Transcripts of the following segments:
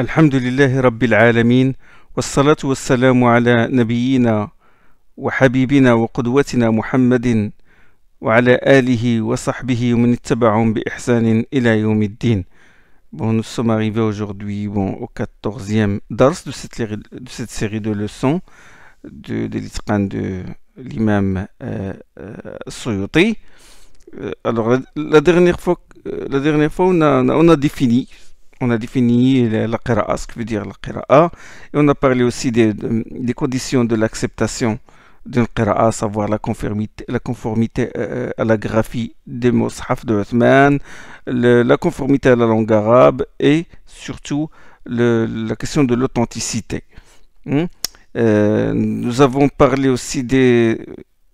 الحمد لله رب العالمين والصلاة والسلام على نبينا وحبيبنا وقدوتنا محمد وعلى آله وصحبه ومن اتبعهم بإحسان إلى يوم الدين Bon, nous sommes arrivés aujourd'hui bon, au 14e dars de cette, de cette série de leçons de, de l'itqan de l'imam euh, euh, Suyuti. Euh, alors, la, la dernière fois, la dernière fois on, a, on a défini on a défini la qira'a, ce que veut dire la qira'a, et on a parlé aussi des, conditions de l'acceptation d'une qira'a, à savoir la conformité, la conformité euh, euh, à la graphie des mushaf de Uthman, la conformité à la langue arabe et surtout la question de l'authenticité. Hmm? Euh, nous avons parlé aussi des...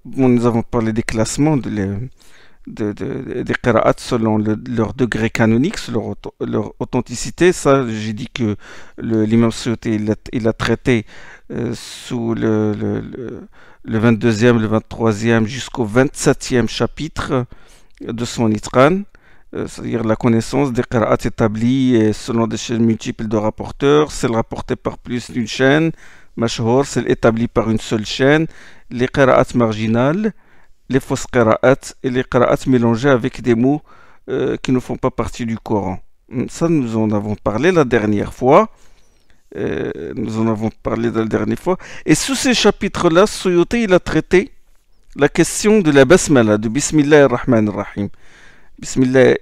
nous avons parlé des classements, de les, de, des qira'at selon leur degré canonique, selon leur, authenticité. Ça, j'ai dit que l'imam Suyuti il, a, traité euh, sous le, 22e, le 23e jusqu'au 27e chapitre de son Itran, euh, c'est-à-dire la connaissance des qira'at établies selon des chaînes multiples de rapporteurs, celles rapportées par plus d'une chaîne, mashhur, celles établies par une seule chaîne, les qira'at marginales, les fausses qira'at et les qira'at mélangées avec des mots euh, qui ne font pas partie du Coran. Hum, ça, nous en avons parlé la dernière fois. Euh, nous en avons parlé la dernière fois. Et sous ces chapitres-là, Soyoté, il a traité la question de la basmala, de Bismillah ar-Rahman rahim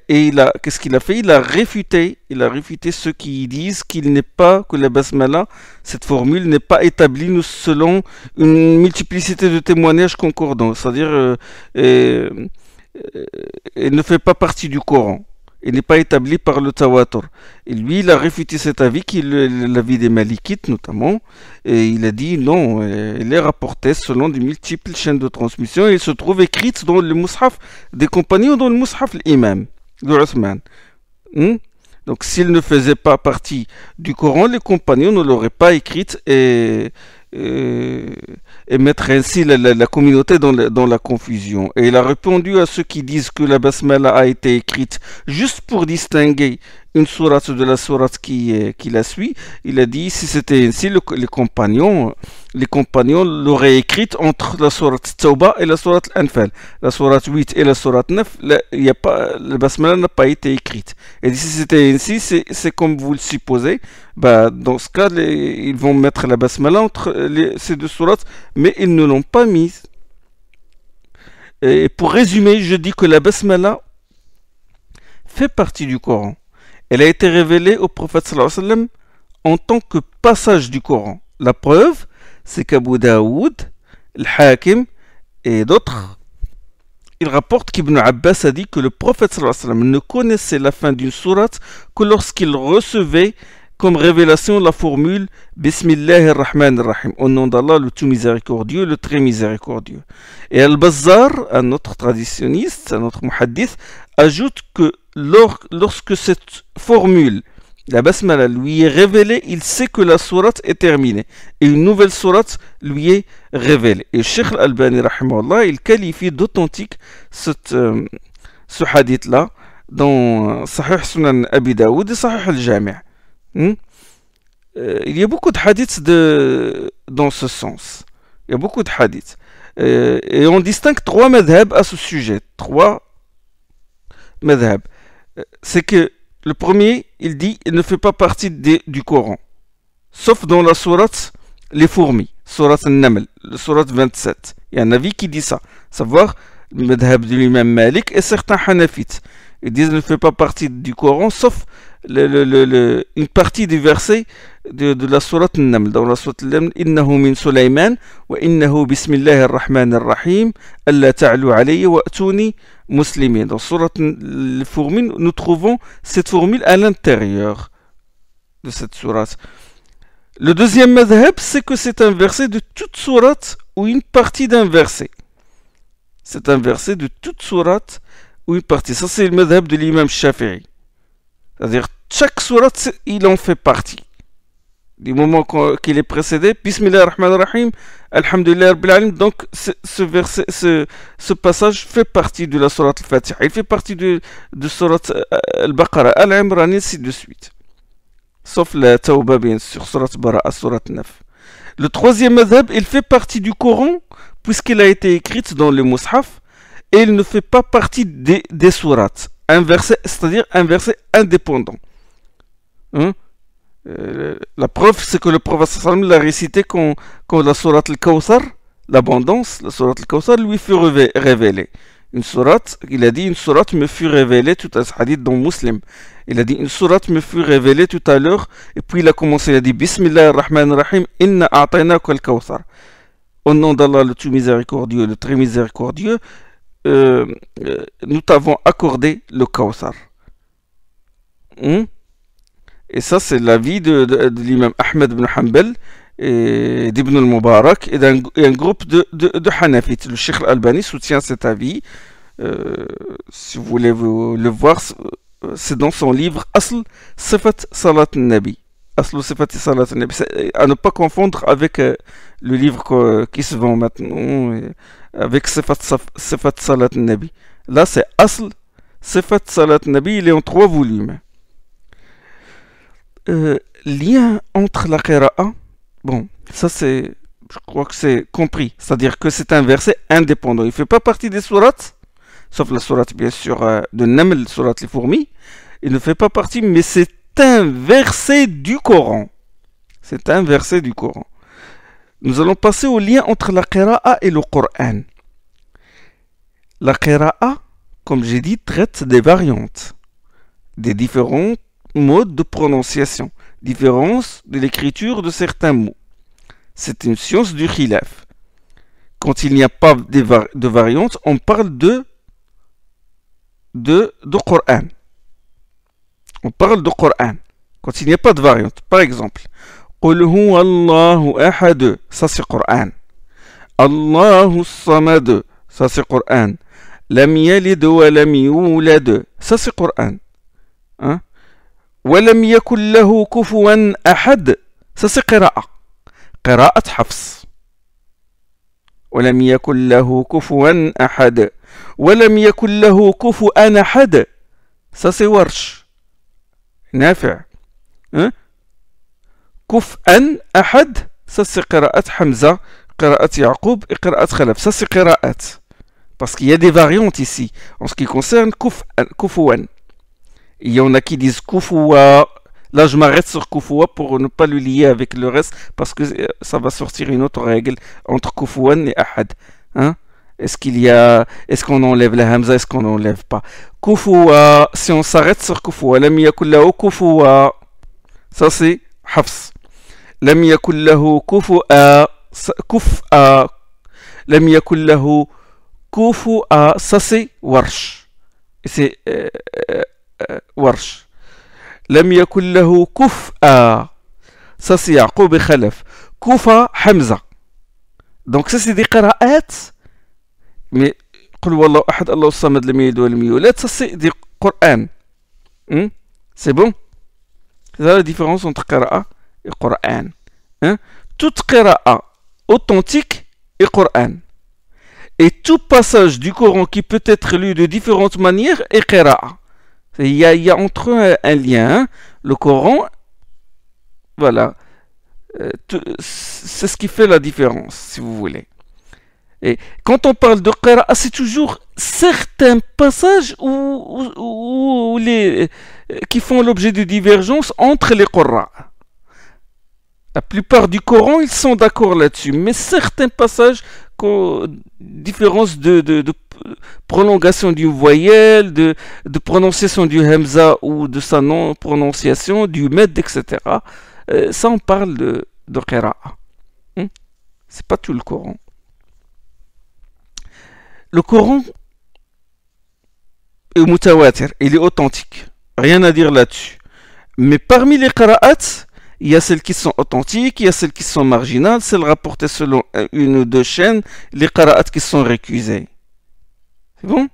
et il a, qu'est-ce qu'il a fait Il a réfuté, il a réfuté ceux qui disent qu'il n'est pas, que la basmala, cette formule n'est pas établie selon une multiplicité de témoignages concordants, c'est-à-dire, elle euh, euh, ne fait pas partie du Coran il n'est pas établi par le tawatur. Et lui, il a réfuté cet avis, qui l'avis des Malikites notamment, et il a dit non, euh, il est rapporté selon de multiples chaînes de transmission, Il se trouve écrite dans le Mus'haf des compagnons, dans le Mus'haf l'imam de Othman. Hmm? Donc s'il ne faisait pas partie du Coran, les compagnons ne l'auraient pas écrite et euh, et mettre ainsi la, communauté dans la, dans la, confusion. Et il a répondu à ceux qui disent que la basmala a été écrite juste pour distinguer une sourate de la sourate qui, la suit, il a dit si c'était ainsi, les compagnons les compagnons l'auraient écrite entre la sourate Tauba et la sourate Anfal. La sourate 8 et la sourate 9, la, pas, basmala n'a pas été écrite. Et si c'était ainsi, c'est comme vous le supposez, bah, dans ce cas, ils vont mettre la basmala entre euh, ces deux sourates, mais ils ne l'ont pas mise. Et pour résumer, je dis que la basmala fait partie du Coran elle a été révélée au prophète sallam en tant que passage du Coran. La preuve, c'est qu'Abu Daoud, le Hakim et d'autres, ils rapportent qu'Ibn Abbas a dit que le prophète sallam ne connaissait la fin d'une sourate que lorsqu'il recevait comme révélation la formule Bismillahir Rahmanir rahim au nom d'Allah le tout miséricordieux, le très miséricordieux. Et al bazar un autre traditionniste, un autre muhaddith, ajoute que lorsque cette formule, la basmala, lui est révélée, il sait que la sourate est terminée. Et une nouvelle sourate lui est révélée. Et Sheikh Al-Albani, il qualifie d'authentique euh, ce hadith-là dans Sahih Sunan Abi et Sahih Al-Jami'. Hmm? Euh, il y a beaucoup de hadiths de, dans ce sens. Il y a beaucoup de hadiths. Euh, et on distingue trois madhab à ce sujet. Trois c'est que le premier, il dit, il ne fait pas partie du Coran. Sauf dans la sourate Les fourmis, sourate Naml, le sourate 27. Il y a un avis qui dit ça, savoir le madhab de l'imam Malik et certains Hanafites. Ils disent, il ne fait pas partie du Coran, sauf le, le, le, le, une partie du verset de, de la sourate Naml. Dans la sourate Naml, Innahu min Sulayman, wa innahu bismillah ar-Rahman ar-Rahim, alla ta'lu alayya wa atuni muslimin. Dans la sourate Fourmine, nous trouvons cette formule à l'intérieur de cette sourate. Le deuxième madhab, c'est que c'est un verset de toute sourate ou une partie d'un verset. C'est un verset de toute sourate ou une partie. Ça, c'est le madhab de l'imam Shafi'i. C'est-à-dire, chaque surat, il en fait partie. Du moment qu'il est précédé, Bismillah ar-Rahman ar-Rahim, Alhamdulillah ar-Bilalim, donc ce, passage fait partie de la surat al-Fatiha, il fait partie de, la surat euh, al-Baqarah, al-Imran, ainsi de suite. Sauf la Tawbah, bien sûr, surat Bara'a, surat 9. Le troisième madhab, il fait partie du Coran, puisqu'il a été écrit dans le Mus'haf, et il ne fait pas partie des, des sourates inversé, c'est-à-dire un verset indépendant. Hein? Euh, la preuve, c'est que le prophète l'a récité quand, quand la sourate al-Kawthar, l'abondance, la sourate al-Kawthar lui fut révélée. Une sourate, il a dit une sourate me fut révélée tout à ce dans Muslim. Il a dit une sourate me fut révélée tout à l'heure, et puis il a commencé, il a dit Bismillah ar-Rahman ar rahim inna a'tainaka al-Kawthar. Au nom d'Allah, le tout miséricordieux, le très miséricordieux, euh, euh, nous t'avons accordé le Kawsar. Hmm? Et ça, c'est l'avis de, de, l'imam Ahmed ibn Hanbal et d'Ibn al-Mubarak et d'un groupe de, de, Hanafites. Le Sheikh al-Albani soutient cet avis. Euh, si vous voulez le voir, c'est dans son livre Asl Sifat Salat Nabi. Asl Sifat Salat Nabi. À ne pas confondre avec le livre qui se vend maintenant. Et, avec Sefat Salat Nabi. Là, c'est Asl Sefat Salat Nabi, il est en trois volumes. Euh, lien entre la Qira'a, bon, ça c'est, je crois que c'est compris, c'est-à-dire que c'est un verset indépendant, il ne fait pas partie des sourates, sauf la sourate bien sûr euh, de Naml, sourate les fourmis, il ne fait pas partie, mais c'est un verset du Coran. C'est un verset du Coran. Nous allons passer au lien entre la qira'a et le Qur'an. La qira'a, comme j'ai dit, traite des variantes, des différents modes de prononciation, différence de l'écriture de certains mots. C'est une science du khilaf. Quand il n'y a pas de variantes, on parle de de, de On parle de Qur'an. Quand il n'y a pas de variante. Par exemple, قل هو الله أحد ساسي قرآن الله الصمد ساسي قرآن لم يلد ولم يولد ساسي قرآن أه؟ ولم يكن له كفوا أحد ساسي قراءة قراءة حفص ولم يكن له كفوا أحد ولم يكن له كفوا أحد ساسي ورش نافع أه؟ Kouf an ahad, ça c'est qira'at Hamza, يعقوب Yaqub et qira'at Khalaf. Ça c'est Parce qu'il y a des variantes ici en ce qui concerne Kouf-ou-an. Il y en a qui disent Koufoua. Là, je m'arrête sur Koufoua pour ne pas le lier avec le reste parce que euh, ça va sortir une autre règle entre Koufouan et Ahad. Hein est-ce qu'il y a, est-ce qu'on enlève la Hamza, est-ce qu'on n'enlève pas Koufoua, si on s'arrête sur Koufoua, la yakul lahu Koufoua. Ça c'est Hafs. لم يكن له كفؤا كفؤا لم يكن له كفؤا ساسي ورش سي آه، آه، آه، ورش لم يكن له كفؤا ساسي يعقوب خلف كفا حمزة دونك ساسي دي قراءات مي قل والله أحد الله الصمد لم يلد ولم يولد سسي دي قرآن سي بون هذا لا ديفيرونس entre قراءة et Coran. Hein? tout qira'a authentique est Coran. Et tout passage du Coran qui peut être lu de différentes manières est qira'a. Il y, a entre eux un, lien. Hein. Le Coran, voilà, euh, c'est ce qui fait la différence, si vous voulez. Et quand on parle de qira'a, c'est toujours certains passages ou les, euh, qui font l'objet de divergences entre les qira'a. La plupart du Coran, ils sont d'accord là-dessus, mais certains passages, différence de, prolongation du voyelle, de, prononciation du hamza ou de sa non-prononciation, du med, etc., euh, ça on parle de, hmm? C'est pas tout le Coran. Le Coran est mutawatir, il est authentique. Rien à dire là-dessus. Mais parmi les qira'ats, il y a celles qui sont authentiques, il y a celles qui sont marginales, celles rapportées selon une ou deux chaînes, les qara'at qui sont récusées. C'est bon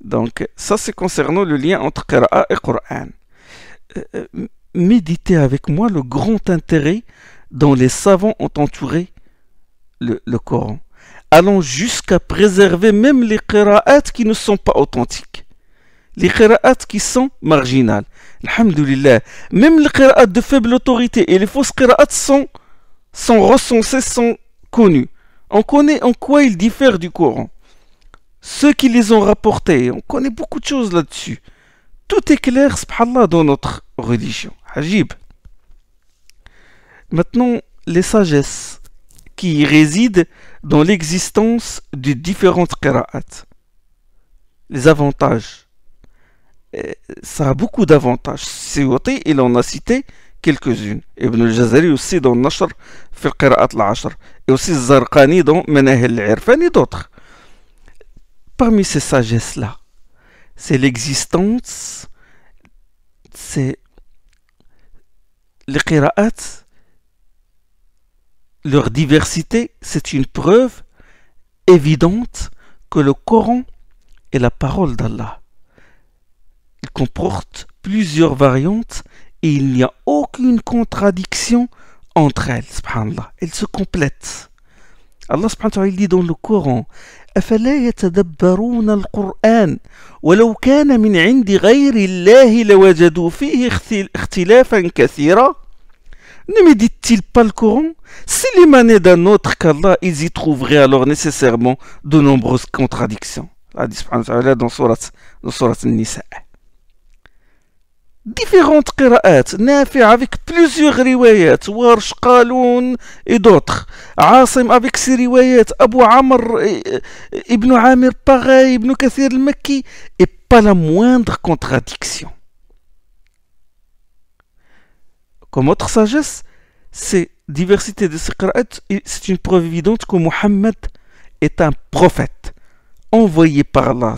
Donc, ça c'est concernant le lien entre qara'at et Qur'an. Euh, euh, méditez avec moi le grand intérêt dont les savants ont entouré le, Coran, Allons jusqu'à préserver même les qira'at qui ne sont pas authentiques les qira'at qui sont marginales. Alhamdulillah. Même les qira'at de faible autorité et les fausses qira'at sont, recensés, sont connus. On connaît en quoi ils diffèrent du Coran. Ceux qui les ont rapportés, on connaît beaucoup de choses là-dessus. Tout est clair, subhanallah, dans notre religion. Hajib. Maintenant, les sagesses qui résident dans l'existence de différentes qira'at. Les avantages euh, ça a beaucoup d'avantages. il en a cité quelques-unes. Ibn al-Jazari aussi dans Nashr, fil al-Ashr. Et aussi Zarqani dans Menah al-Irfan et d'autres. Parmi ces sagesses-là, c'est l'existence, c'est les Qira'at, leur diversité, c'est une preuve évidente que le Coran est la parole d'Allah comporte plusieurs variantes et il n'y a aucune contradiction entre elles, subhanallah. Elles se complètent. Allah subhanahu wa dit dans le Coran أَفَلَا يتدبرون الْقُرْآنَ وَلَوْ كَانَ مِنْ عِنْدِ غَيْرِ اللَّهِ لَوَجَدُوا فِيهِ اختلافا كثيرا Ne médite-t-il pas le Coran S'il émanait d'un autre qu'Allah, ils y trouveraient alors nécessairement de nombreuses contradictions. Allah dit subhanahu wa ta'ala dans surat, dans surat Nisa différentes lectures, Nafi avec plusieurs روايات Warsh, Qaloun et d'autres Asim avec ses Abu Abu Amr, Ibn Amr pareil Kathir, al makki et pas la moindre contradiction comme autre sagesse ces diversité de ces et c'est une preuve évidente que Mohammed est un prophète envoyé par Allah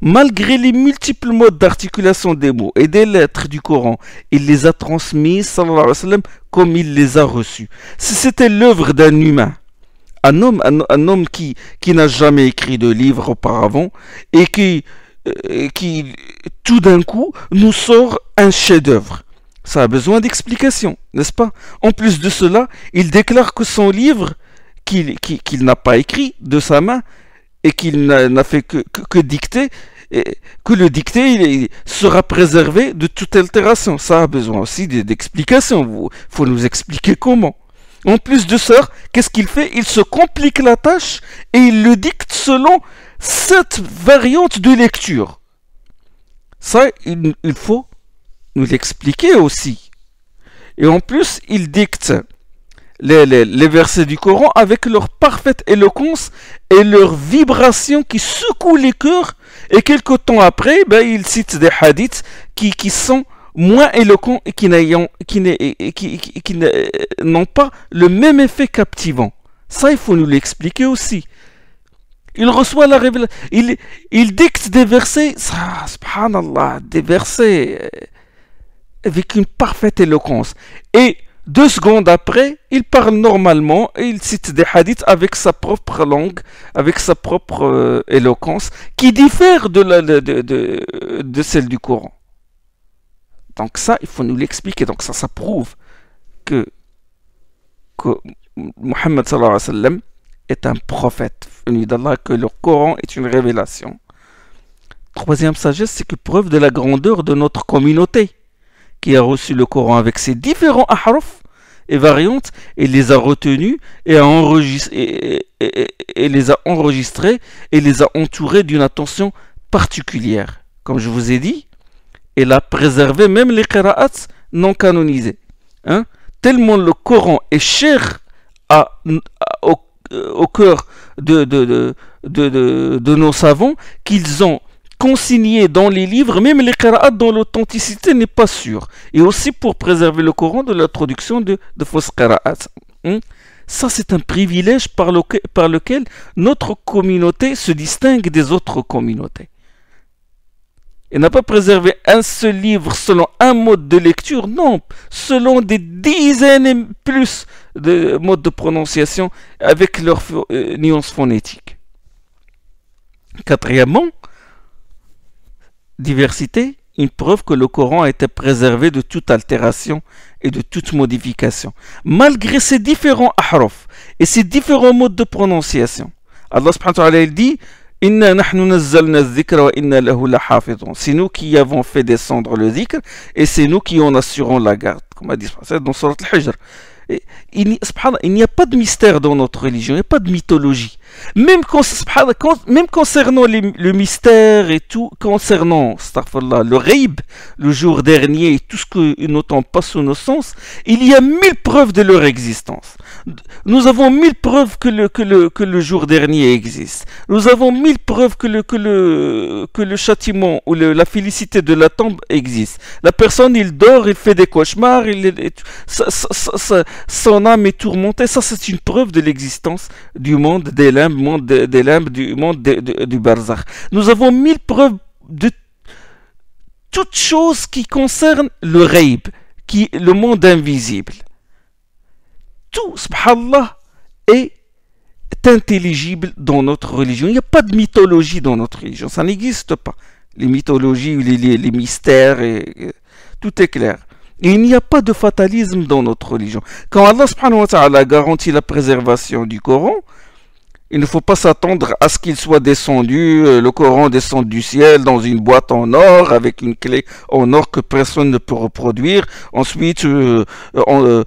Malgré les multiples modes d'articulation des mots et des lettres du Coran, il les a transmis sallallahu alayhi comme il les a reçus. Si c'était l'œuvre d'un humain, un homme, un, homme qui, n'a jamais écrit de livre auparavant et qui, euh, qui tout d'un coup nous sort un chef-d'œuvre. Ça a besoin d'explication, n'est-ce pas En plus de cela, il déclare que son livre, qu'il n'a pas écrit de sa main, et qu'il n'a fait que, dicter, et que le dicter il, sera préservé de toute altération. Ça a besoin aussi d'explications. Il faut nous expliquer comment. En plus de ça, qu'est-ce qu'il fait Il se complique la tâche et il le dicte selon cette variante de lecture. Ça, il faut nous l'expliquer aussi. Et en plus, il dicte les, versets du Coran avec leur parfaite éloquence et leur vibration qui secoue les cœurs. Et quelque temps après, ben, ils citent des hadiths qui, sont moins éloquents et qui n'ont qui, qui, euh, pas le même effet captivant. Ça, il faut nous l'expliquer aussi. Il reçoit la révélation. Il, il dicte des versets. subhanallah, des versets euh, avec une parfaite éloquence. Et deux secondes après, il parle normalement et il cite des hadiths avec sa propre langue, avec sa propre euh, éloquence, qui diffère de, celle du Coran. Donc ça, il faut nous l'expliquer. Donc ça, ça prouve que, que Mohammed est un prophète venu d'Allah, que le Coran est une révélation. Troisième sagesse, c'est que preuve de la grandeur de notre communauté qui a reçu le Coran avec ses différents ahruf et variantes et les a retenus et, a enregistré, et, les a enregistrés et les a entourés d'une attention particulière, comme je vous ai dit, elle a préservé même les karaats non canonisés. Hein. Tellement le Coran est cher euh, au, cœur de nos savants qu'ils ont consigné dans les livres, même les qira'at dont l'authenticité n'est pas sûre. Et aussi pour préserver le Coran de l'introduction de, de fausses qira'at. Hmm? Ça, c'est un privilège par, par lequel notre communauté se distingue des autres communautés. Et n'a pas préservé un seul livre selon un mode de lecture, non, selon des dizaines et plus de modes de prononciation avec leurs euh, nuances phonétiques. Quatrièmement, diversité, une preuve que le Coran a été préservé de toute altération et de toute modification. Malgré ces différents ahraf et ces différents modes de prononciation, Allah subhanahu wa ta'ala dit c'est nous qui avons fait descendre le zikr et c'est nous qui en assurons la garde. Comme a dit dans Surat al-Hijr il, n'y a pas de mystère dans notre religion, il n'y a pas de mythologie. Même, concernant le mystère et tout, concernant le rib, le jour dernier, et tout ce que nous n'entendons pas sous nos sens, il y a mille preuves de leur existence. Nous avons mille preuves que le, que le, jour dernier existe. Nous avons mille preuves que le, que le, châtiment ou la félicité de la tombe existe. La personne, il dort, il fait des cauchemars, il, son âme est tourmentée. Ça, c'est une preuve de l'existence du monde des limbes, des, limbes, du monde du barzakh. Nous avons mille preuves de toutes choses qui concernent le raïb, qui, le monde invisible tout, subhanallah, est intelligible dans notre religion. Il n'y a pas de mythologie dans notre religion, ça n'existe pas. Les mythologies, les, mystères, tout est clair. il n'y a pas de fatalisme dans notre religion. Quand Allah subhanahu wa ta'ala garantit la préservation du Coran, il ne faut pas s'attendre à ce qu'il soit descendu, euh, le Coran descend du ciel dans une boîte en or, avec une clé en or que personne ne peut reproduire. Ensuite, euh, euh,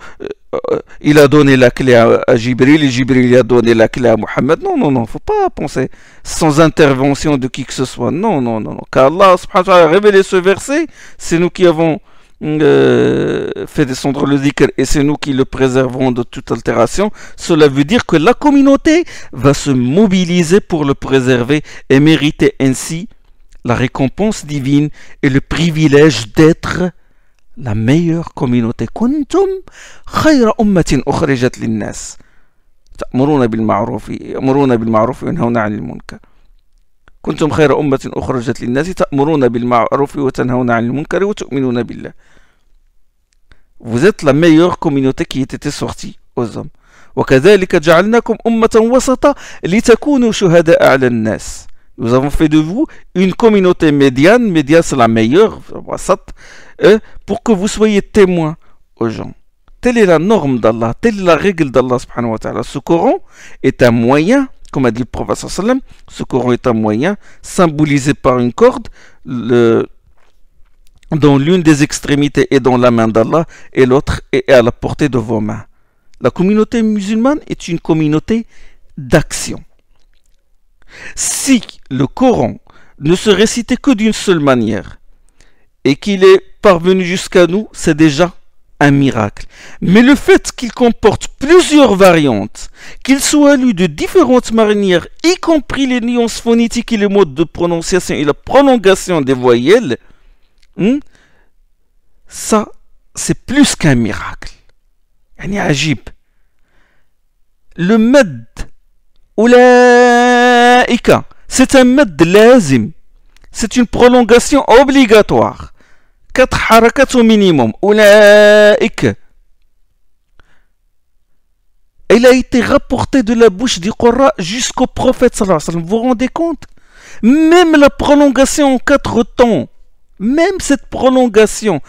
euh, il a donné la clé à, Jibril et Jibril a donné la clé à Mohammed. Non, non, non, faut pas penser sans intervention de qui que ce soit. Non, non, non, non. Car a révélé ce verset, c'est nous qui avons euh, fait descendre le zikr et c'est nous qui le préservons de toute altération. Cela veut dire que la communauté va se mobiliser pour le préserver et mériter ainsi la récompense divine et le privilège d'être la meilleure communauté كنتم خير أمة أخرجت للناس تأمرون بالمعروف يأمرون بالمعروف وينهون عن المنكر كنتم خير أمة أخرجت للناس تأمرون بالمعروف وتنهون عن المنكر وتؤمنون بالله Vous êtes la meilleure communauté qui était sortie aux hommes وكذلك جعلناكم أمة وسطة لتكونوا شهداء على الناس Nous avons fait de vous une communauté médiane, médiane c'est la meilleure, hein, pour que vous soyez témoin aux gens. Telle est la norme d'Allah, telle est la règle d'Allah Ce Coran est un moyen, comme a dit le prophète ce Coran est un moyen symbolisé par une corde, dont l'une des extrémités est dans la main d'Allah et l'autre est à la portée de vos mains. La communauté musulmane est une communauté d'action. Si le Coran ne se récitait que d'une seule manière et qu'il est parvenu jusqu'à nous, c'est déjà un miracle. Mais le fait qu'il comporte plusieurs variantes, qu'il soit lu de différentes manières, y compris les nuances phonétiques et les modes de prononciation et la prolongation des voyelles, hmm, ça, c'est plus qu'un miracle. Le med, ou la c'est un de c'est une prolongation obligatoire quatre harakats au minimum Elle a été rapportée de la bouche du Qur'an jusqu'au prophète sallallahu alayhi Vous vous rendez compte Même la prolongation en quatre temps, même cette prolongation,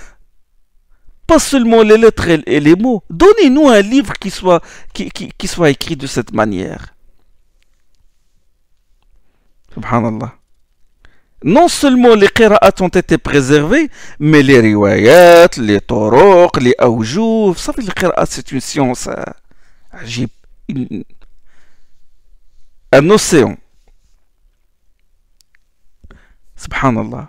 pas seulement les lettres et les mots, donnez-nous un livre qui soit, qui soit écrit de cette manière. Subhanallah. Non seulement les qira'at ont été préservés, mais les riwayat, les toroq, les aoujouf, vous savez, les qira'at, c'est une science euh, un océan. سبحان الله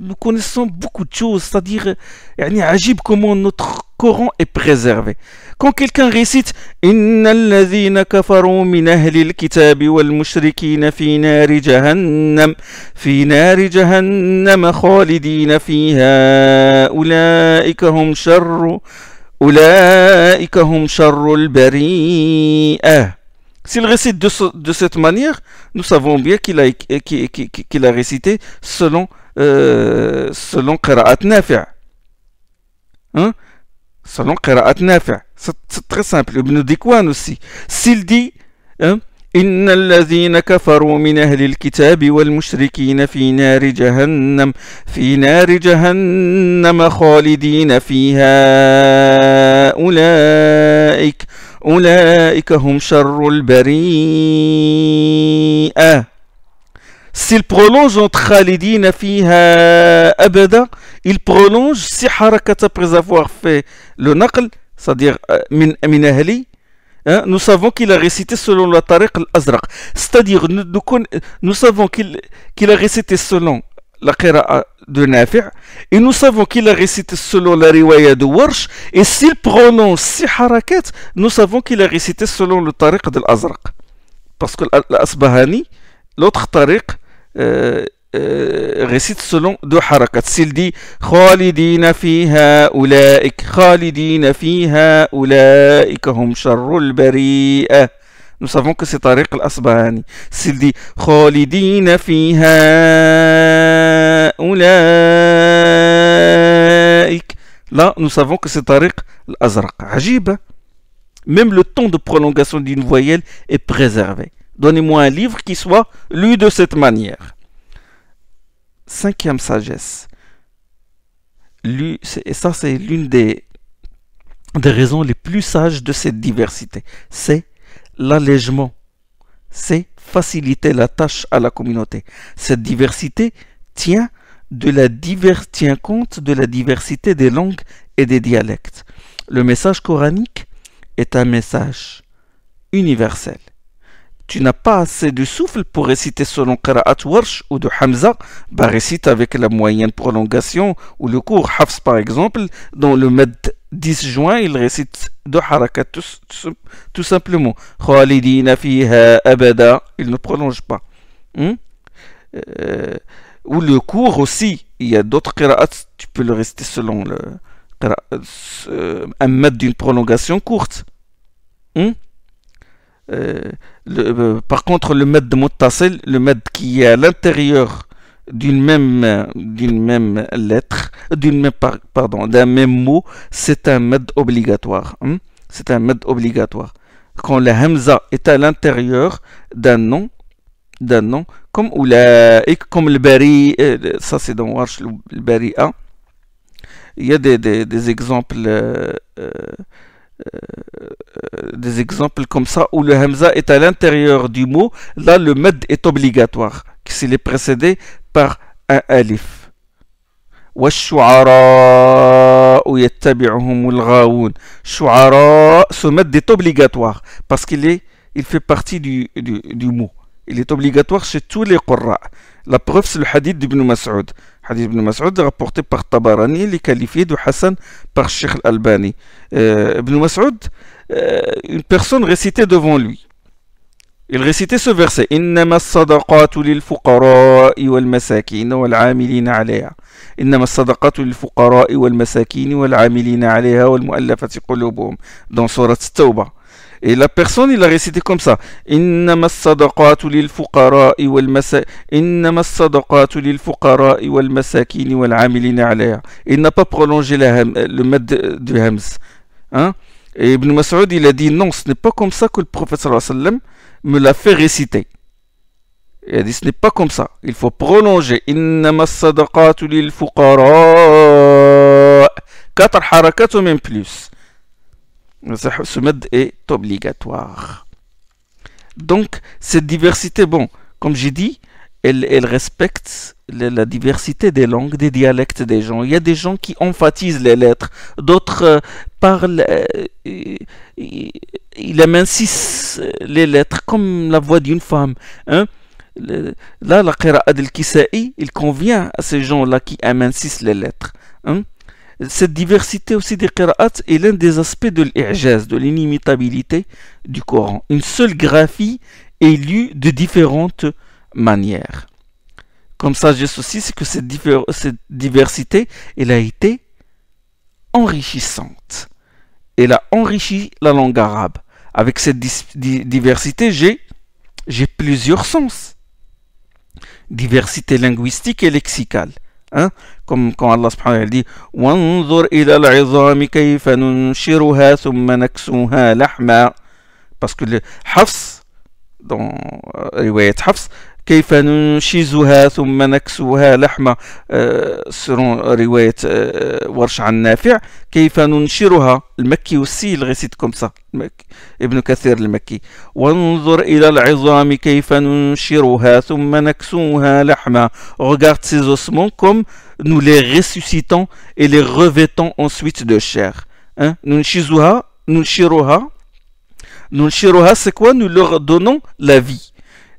nous connaissons beaucoup de choses c'est-à-dire يعني عجيب comment notre Coran est préservé quand quelqu'un récite إن الذين كفروا من أهل الكتاب والمشركين في نار جهنم في نار جهنم خالدين فيها أولئك هم شر أولئك هم شر البريئة S'il récite de, ce, de, cette manière, nous savons bien qu'il a, qu qu a, récité selon euh, selon Qira'at Nafi'. Hein? Selon Qira'at Nafi'. C'est très simple. Ibn Dikwan aussi. S'il dit hein, إن الذين كفروا من أهل الكتاب والمشركين في نار جهنم في نار جهنم خالدين فيها أولئك أولئك هم شر البريئة S'il prolonge entre Khalidina fiha abada, il prolonge si harakat après avoir fait le naql, c'est-à-dire min, min ahli, Hein, nous savons qu'il a récité selon la tariq al-Azraq. C'est-à-dire, nous, nous, nous savons qu'il qu a récité selon la qira'a de Nafi' et nous savons qu'il a récité selon la riwaya de Warsh et s'il prononce ces harakat, nous savons qu'il a récité selon le tariq de l'Azraq parce que l'Asbahani l'autre tariq euh, récite selon deux harakats s'il dit Khalidina fiha ulaik Khalidina fiha ulaik hum sharrul bari'a Nous savons que c'est Tariq al S'il dit Khalidina Là, nous savons que c'est Tariq al Ajib. Même le temps de prolongation d'une voyelle est préservé. Donnez-moi un livre qui soit lu de cette manière. Cinquième sagesse. et ça, c'est l'une des, des raisons les plus sages de cette diversité. C'est l'allègement, c'est faciliter la tâche à la communauté. Cette diversité tient, tient compte de la diversité des langues et des dialectes. Le message coranique est un message universel tu n'as pas assez de souffle pour réciter selon Qira'at Warsh ou de Hamza, bah récite avec la moyenne prolongation ou le cours Hafs par exemple, dans le Med juin, il récite de harakat tout, simplement. Khalidina fiha abada, il ne prolonge pas. Hmm? Euh, ou le cours aussi, il y a d'autres Qira'at, tu peux le réciter selon le, euh, un Med d'une prolongation courte. Hmm? Euh, euh, par contre, le med muttasil, le med qui est à l'intérieur d'une même, d'une même lettre, d'une même, pardon, d'un même mot, c'est un med obligatoire. Hein. C'est un med obligatoire. Quand le hamza est à l'intérieur d'un nom, d'un nom, comme, ou comme le bari, euh, ça c'est dans Warsh, le bari A. Il y a des, exemples euh, des exemples comme ça où le hamza est à l'intérieur du mot, là le med est obligatoire, s'il est précédé par un alif. ce med est obligatoire parce qu'il est il fait partie du, du, mot il est obligatoire chez tous les qurra la preuve c'est le hadith d'Ibn Mas'ud حديث ابن مسعود rapporté par Tabarani, il est qualifié de Hassan par Sheikh al-Albani. Euh, ibn Mas'ud, euh, une personne récitait devant lui. Il récitait ce verset إنما الصدقات للفقراء والمساكين والعاملين عليها إنما الصدقات للفقراء والمساكين والعاملين عليها والمؤلفة قلوبهم dans sourate Tawbah Et la personne, il a récité comme ça. Il n'a pas prolongé la le mad du Hams. Hein? Et Ibn Mas'ud, il a dit non, ce n'est pas comme ça que le prophète me l'a fait réciter. Il a dit ce n'est pas comme ça. Il faut prolonger. Quatre harakats ou même plus. Ce mode est obligatoire. Donc, cette diversité, bon, comme j'ai dit, elle, respecte la, diversité des langues, des dialectes des gens. Il y a des gens qui emphatisent les lettres, d'autres euh, parlent, euh, ils amincissent les lettres comme la voix d'une femme. Hein? là, la qira'a del-kisa'i, il convient à ces gens-là qui amincissent les lettres. Hein? Cette diversité aussi des qira'ats est l'un des aspects de l'ijaz, de l'inimitabilité du Coran. Une seule graphie est lue de différentes manières. Comme ça, j'ai c'est que cette, diversité, a été enrichissante. Elle a enrichi la langue arabe. Avec cette diversité, j'ai plusieurs sens. Diversité linguistique et lexicale. أه؟ كم كم الله سبحانه وتعالى وانظر إلى العظام كيف ننشرها ثم نكسوها لحما باسكو حفص دون رواية حفص Kéfa nun shizu ha, lahma, euh, selon, Warshan Nafi, kéfa nun shiro le Makki aussi, il récite comme ça, Ibn Kathir, le Makki. Wan zor izami, nun lahma, regarde ces ossements comme nous les ressuscitons et les revêtons ensuite de chair. nun shizu nun nun c'est quoi? Nous leur donnons la vie.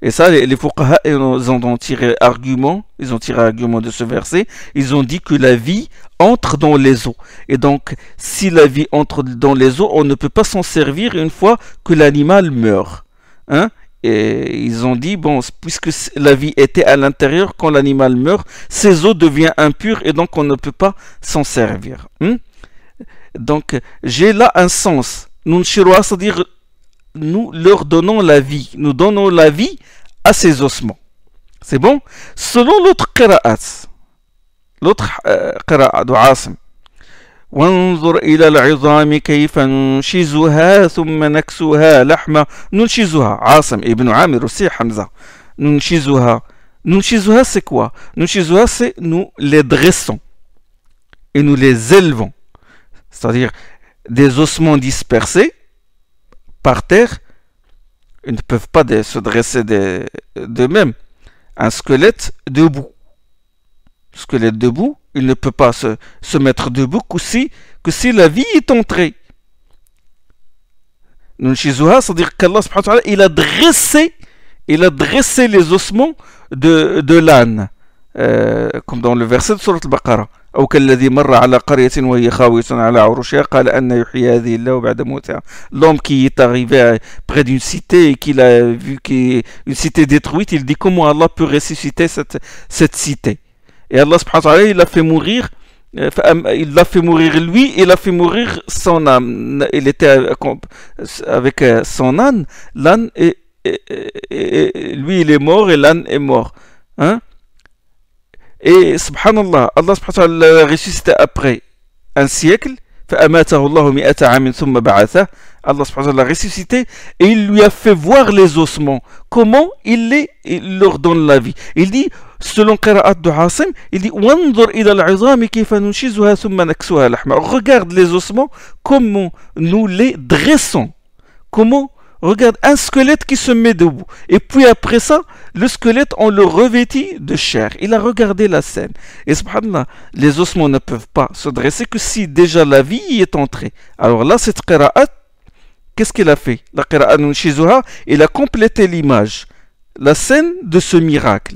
Et ça, les, les ils ont tiré argument, ils ont tiré argument de ce verset, ils ont dit que la vie entre dans les eaux. Et donc, si la vie entre dans les eaux, on ne peut pas s'en servir une fois que l'animal meurt. Hein et ils ont dit, bon, puisque la vie était à l'intérieur, quand l'animal meurt, ses eaux deviennent impures et donc on ne peut pas s'en servir. Hein. donc, j'ai là un sens. à dire nous leur donnons la vie. Nous donnons la vie à ces ossements. C'est bon Selon l'autre qira'at, l'autre euh, qira'at de Asim, وانظر إلى العظام كيف ننشزها ثم نكسوها لحمة ننشزها عاصم ابن عامر aussi حمزة ننشزها ننشزها c'est quoi ننشزها c'est nous les dressons et nous les élevons c'est-à-dire des ossements dispersés par terre, ils ne peuvent pas se dresser d'eux-mêmes. Un squelette debout. Squelette debout, il ne peut pas se, mettre debout que si, que si la vie est entrée. c'est-à-dire qu'Allah il a dressé, il a dressé les ossements de, l'âne, euh, comme dans le verset de Surat al-Baqarah l'homme qui est arrivé près d'une cité et qu'il a vu une cité détruite il dit comment Allah peut ressusciter cette, cette cité et Allah il a fait mourir euh, il l'a fait mourir lui il a fait mourir son âme il était avec euh, son âne l'âne et, lui il est mort et l'âne est mort hein Et subhanallah, Allah subhanahu wa ta'ala ressuscita après un siècle. فأماته الله مئة عام ثم بعثه Allah subhanahu wa l'a ressuscité et il lui a fait voir les ossements. Comment il les il leur donne la vie. Il dit, selon Qira'at de Hasim, il dit Regarde les ossements, comment nous les dressons. Comment Regarde, un squelette qui se met debout. Et puis après ça, le squelette, on le revêtit de chair. Il a regardé la scène. Et subhanallah, les ossements ne peuvent pas se dresser que si déjà la vie y est entrée. Alors là, cette qira'at, qu'est-ce qu'il a fait La qira'at il a complété l'image, la scène de ce miracle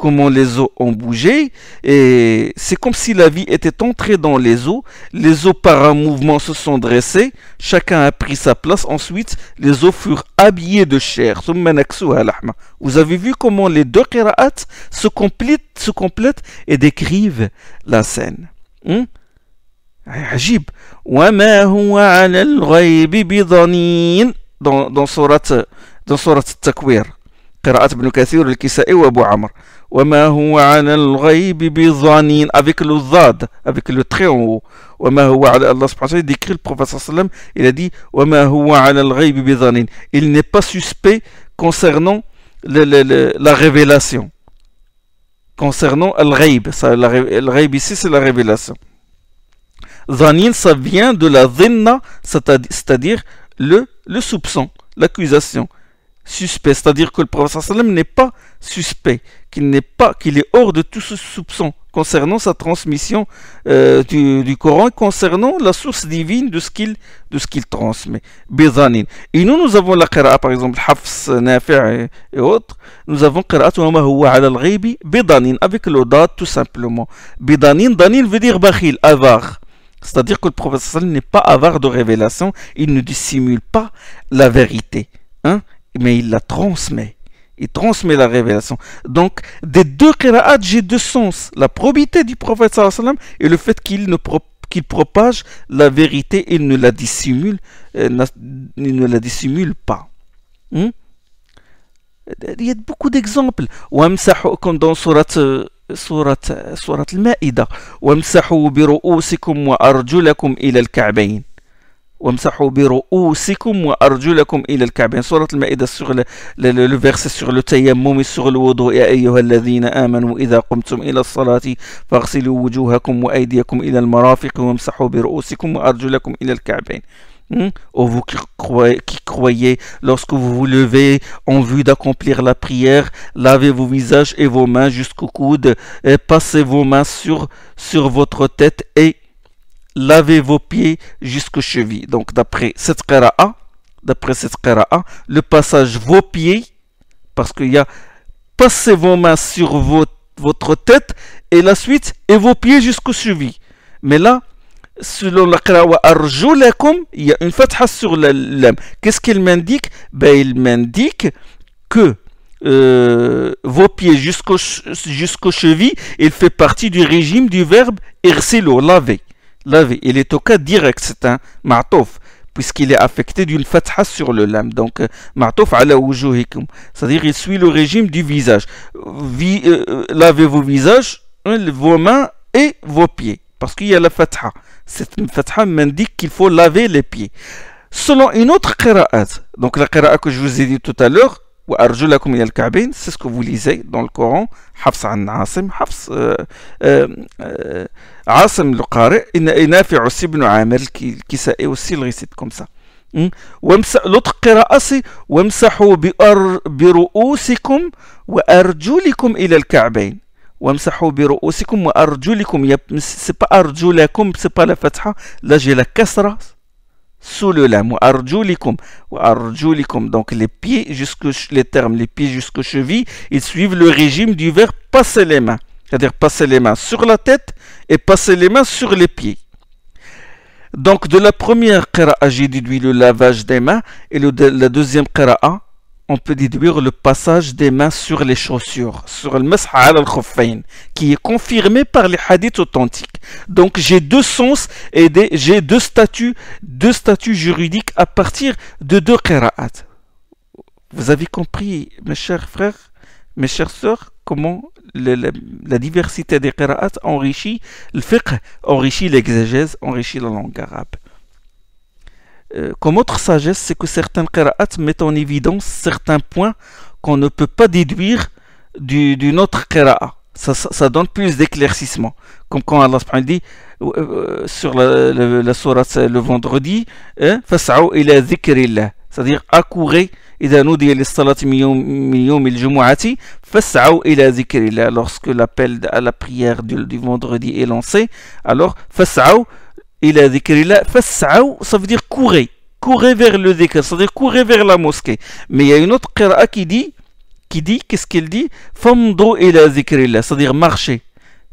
comment les eaux ont bougé. Et c'est comme si la vie était entrée dans les eaux. Les eaux par un mouvement se sont dressées. Chacun a pris sa place. Ensuite, les eaux furent habillées de chair. Vous avez vu comment les deux qira'at se complètent, se et décrivent la scène. Hmm? dans, dans sourate dans avec le zad avec le trait en haut Allah décrit le il a dit il n'est pas suspect concernant la révélation concernant al-ghaib al-ghaib ici c'est la révélation Zanin, ça vient de la zinna, c'est-à-dire le soupçon, l'accusation suspect, c'est-à-dire que le prophète n'est pas suspect, qu'il n'est pas, qu'il est hors de tout ce soupçon concernant sa transmission euh, du, Coran concernant la source divine de ce qu'il de ce qu'il transmet. Et nous nous avons la qira'a par exemple Hafs, Nafi' et, autres. Nous avons qira'a avec l'audat tout simplement. Bidanin, danin veut dire bakhil, avare. C'est-à-dire que le prophète n'est pas avare de révélation, il ne dissimule pas la vérité. Hein? mais il la transmet. Il transmet la révélation. Donc, des deux qira'at, j'ai deux sens. La probité du prophète sallallahu alayhi wa sallam et le fait qu'il ne qu'il propage la vérité et ne la dissimule, euh, ne la dissimule pas. Hmm? Il y a beaucoup d'exemples. Comme dans Surat, euh, surat, euh, surat Al-Ma'ida. wa بِرُؤُوسِكُمْ ila al kabayn وامسحوا برؤوسكم وارجلكم الى الكعبين سوره المائده sur le, le, le, le verset sur le يا ايها الذين امنوا اذا قمتم الى الصلاه فاغسلوا وجوهكم وايديكم الى المرافق وامسحوا برؤوسكم وارجلكم الى الكعبين Hum? Oh, vous qui croyez, qui croyez, lorsque vous vous levez en vue d'accomplir la prière, lavez vos visages et vos mains jusqu'au coude, et passez vos mains sur, sur votre tête et lavez vos pieds jusqu'aux chevilles. Donc d'après cette qira'a, d'après cette le passage vos pieds, parce qu'il y a passez vos mains sur votre, tête et la suite et vos pieds jusqu'aux chevilles. Mais là, selon la qira'a arjulakum, il y a une fatha sur la lame. Qu'est-ce qu'il m'indique ben, Il m'indique que euh, vos pieds jusqu'aux chevilles, il fait partie du régime du verbe irsilo, laver lavé. Il est au cas direct, c'est un ma'tof, puisqu'il est affecté d'une fatha sur le lame. Donc, euh, ma'touf ala wujuhikum. C'est-à-dire, il suit le régime du visage. Euh, euh, lavez vos visages, hein, vos mains et vos pieds. Parce qu'il y a la fatha. Cette fatha m'indique qu'il faut laver les pieds. Selon une autre qira'at, donc la qira'at que je vous ai dit tout à l'heure, وأرجلكم إلى الكعبين سيسكو فوليزي دون الكورون حفص عن عاصم حفص آآ آه، آآ آه، آه، عاصم القارئ ان نافع سي بن عامر الكسائي aussi il كومسا comme لطق l'autre قراءة c'est وامسحوا برؤوسكم وأرجلكم إلى الكعبين وامسحوا برؤوسكم وأرجلكم سي با أرجلكم سي با لا فتحه لا جي لا كسره sous le lame. Donc les pieds les termes, les pieds jusqu'aux chevilles, ils suivent le régime du verbe passer les mains. C'est-à-dire passer les mains sur la tête et passer les mains sur les pieds. Donc de la première qira'a, j'ai déduit le lavage des mains et le, la deuxième qira'a, on peut déduire le passage des mains sur les chaussures, sur le Mashal al qui est confirmé par les hadiths authentiques. Donc j'ai deux sens et j'ai deux statuts, deux statuts juridiques à partir de deux qira'at. Vous avez compris, mes chers frères, mes chères sœurs, comment la, diversité des qira'at enrichit le fiqh, enrichit l'exégèse, enrichit la langue arabe. Euh, comme autre sagesse, c'est que certaines qira'at mettent en évidence certains points qu'on ne peut pas déduire d'une autre qira'a. Ça, donne plus d'éclaircissement. Comme quand Allah dit euh, euh, sur la, la, sourate le vendredi, hein, c'est-à-dire accourez lorsque l'appel à la prière du, vendredi est lancé alors dit qu'il a فاسعوا ça veut dire courir, courir vers le zikr, ça veut dire courir vers la mosquée mais il y a une autre qira qui dit qui dit qu'est-ce qu'il dit a ila là, c'est à dire marcher,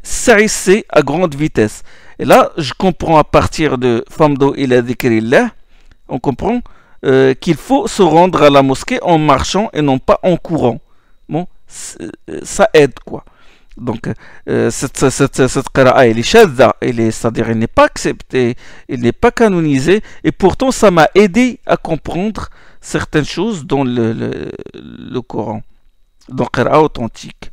c'est à grande vitesse et là je comprends à partir de a ila là, on comprend euh, qu'il faut se rendre à la mosquée en marchant et non pas en courant bon euh, ça aide quoi donc, euh, cette, cette, cette qira'a, est shadda, c'est-à-dire elle n'est pas acceptée, elle n'est pas canonisée, et pourtant ça m'a aidé à comprendre certaines choses dans le, le, le Coran, dans qira'a authentique.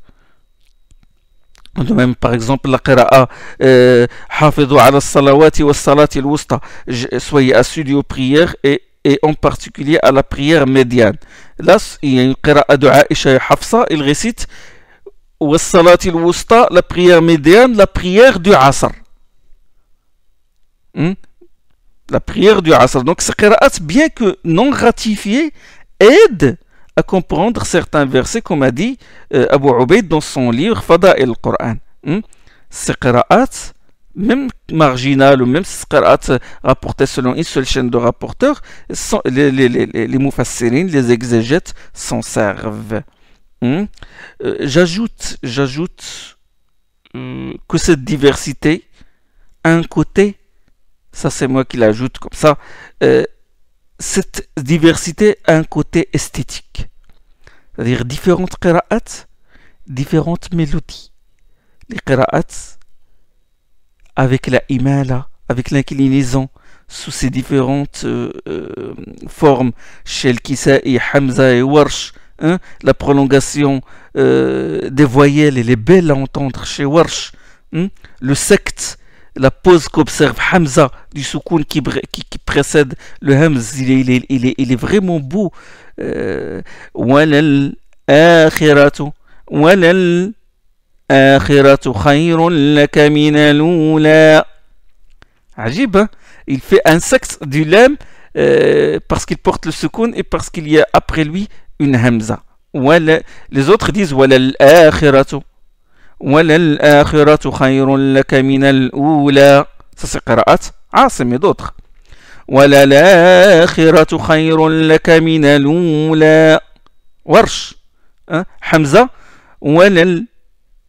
De même, par exemple, la qira'a euh, ala salawati wa salati al-wusta, soyez assidus aux prières et en particulier à la prière médiane. Là, il y a une qira'a de Aisha et Hafsa, il récite la prière médiane, la prière du asr. Hmm? La prière du asr. Donc, ces bien que non ratifié aide à comprendre certains versets, comme a dit euh, Abu Ubaid dans son livre Fada el Quran. Hmm? Ces même marginal, ou même qira'at rapporté selon une seule chaîne de rapporteurs, les, les, les mufassirines, les exégètes s'en servent. Hmm? Euh, j'ajoute, j'ajoute euh, que cette diversité, un côté, ça c'est moi qui l'ajoute comme ça, euh, cette diversité a un côté esthétique. C'est-à-dire différentes qira'at, différentes mélodies. Les qira'at, avec la imala, avec l'inclinaison, sous ces différentes formes, chez et Hamza et Warsh, Hein, la prolongation euh, des voyelles, et les belles à entendre chez Warsh. Hein, le secte, la pause qu'observe Hamza du sukun qui, qui, précède le Hamz, il est, il est, il est, il est vraiment beau. Euh, Ajib, hein. il fait un secte du lem euh, parce qu'il porte le sukun et parce qu'il y a après lui اون همزة ولا لي زوطخ ديز ولا الآخرة ولا الآخرة خير لك من الأولى سي قراءات عاصم دوطخ ولا الآخرة خير لك من الأولى ورش حمزة ولا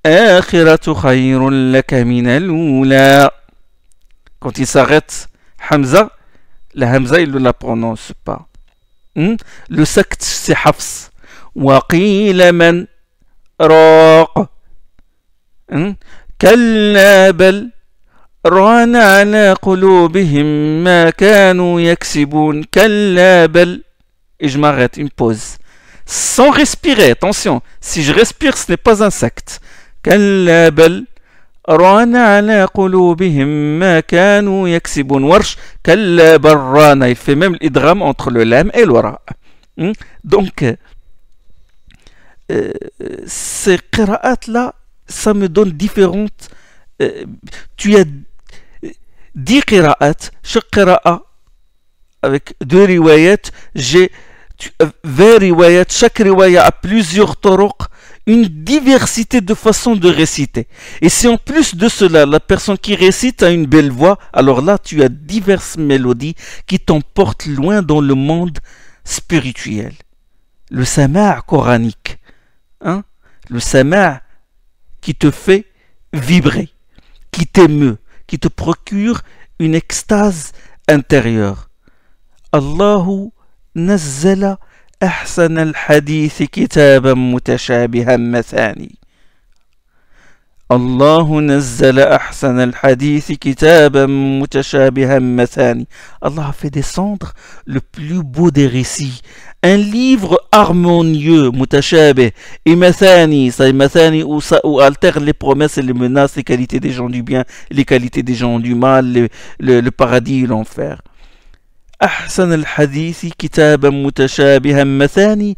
الآخرة خير لك من الأولى كنتي صغت حمزة لا همزة إلو لا برونونس با Hmm? Le secte si Hafs. Ouaki lamen rok. Hmm? Quelle belle? Rona la koloubihim makanou yaksiboun. Quelle belle? Et je m'arrête, une pause. Sans respirer, attention, si je respire, ce n'est pas un secte. Quelle belle? ران على قلوبهم ما كانوا يكسبون ورش كلا بل ران il fait même l'idgham entre le lam et le ra donc euh, ces qira'at là ça me donne différentes euh, tu as 10 qira'at chaque qira'a avec deux riwayat j'ai 20 riwayat chaque riwaya a plusieurs طرق une diversité de façons de réciter. Et si en plus de cela, la personne qui récite a une belle voix, alors là, tu as diverses mélodies qui t'emportent loin dans le monde spirituel. Le sama' coranique, hein? le sama' qui te fait vibrer, qui t'émeut, qui te procure une extase intérieure. Allahu nazzala أحسن الحديث كتابا متشابها مثاني الله نزل أحسن الحديث كتابا متشابها مثاني Allah a fait descendre le plus beau des récits un livre harmonieux متشابه et مثاني ça مثاني où, ça, où alterne les promesses et les menaces les qualités des gens du bien les qualités des gens du mal le, le, le paradis et l'enfer أحسن الحديث كتابا متشابها مثاني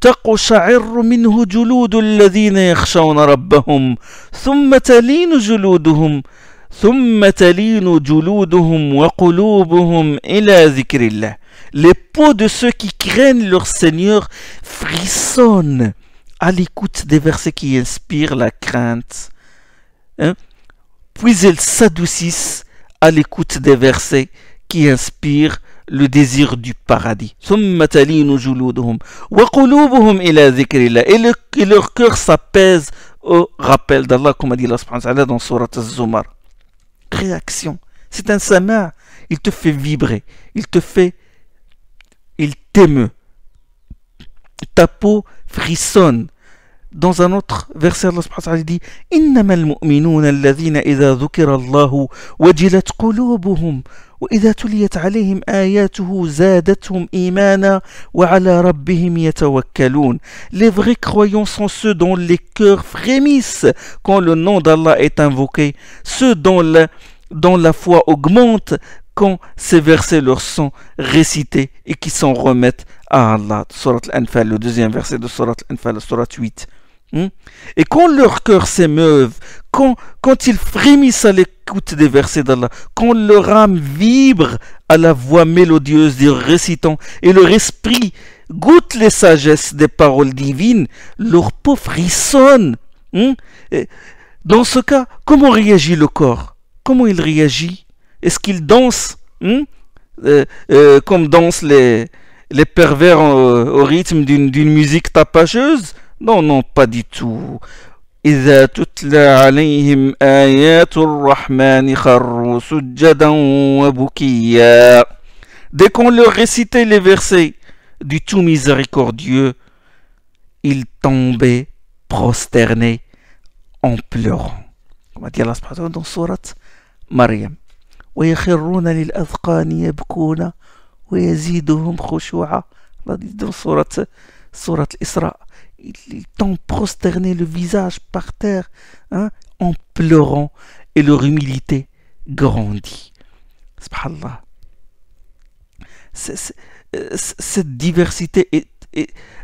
تقشعر منه جلود الذين يخشون ربهم ثم تلين جلودهم ثم تلين جلودهم وقلوبهم إلى ذكر الله Les peaux de ceux qui craignent leur Seigneur frissonnent à l'écoute des versets qui inspirent la crainte. Hein? Puis elles s'adoucissent à l'écoute des versets qui inspirent le désir du paradis. Et leur cœur s'apaise au rappel d'Allah, comme a dit Allah dans Surat Az-Zumar. Réaction. C'est un samar. Il te fait vibrer. Il te fait. Il t'émeut. Ta peau frissonne. dans un autre verset, Allah subhanahu dit Allahu wajilat les vrais croyants sont ceux dont les cœurs frémissent quand le nom d'Allah est invoqué, ceux dont la, dont la foi augmente quand ces versets leur sont récités et qui s'en remettent à Allah. Surat Al-Anfal, le deuxième verset de Surat Al-Anfal, Surat 8. Hmm? Et quand leur cœur s'émeuve, quand, ils frémissent à l'écoute des versets d'Allah, quand leur âme vibre à la voix mélodieuse du récitant et leur esprit goûte les sagesses des paroles divines, leur peau frissonne. Hmm? Dans ce cas, comment réagit le corps Comment il réagit Est-ce qu'il danse hmm? euh, euh, comme dansent les, pervers au, au rythme d'une musique tapageuse non, non, pas du tout. إذا تتلى عليهم آيات الرحمن خروا سجدا وبكيا Dès qu'on leur récitait les versets du tout miséricordieux, ils tombaient prosternés en pleurant. Comme a dit Allah subhanahu wa ta'ala dans surat Maryam. ويخرون للأذقان يبكون ويزيدهم خشوعا. Allah dit dans surat, surat ils t'ont prosterné le visage par terre, hein, en pleurant, et leur humilité grandit. Subhanallah. Euh, cette diversité est,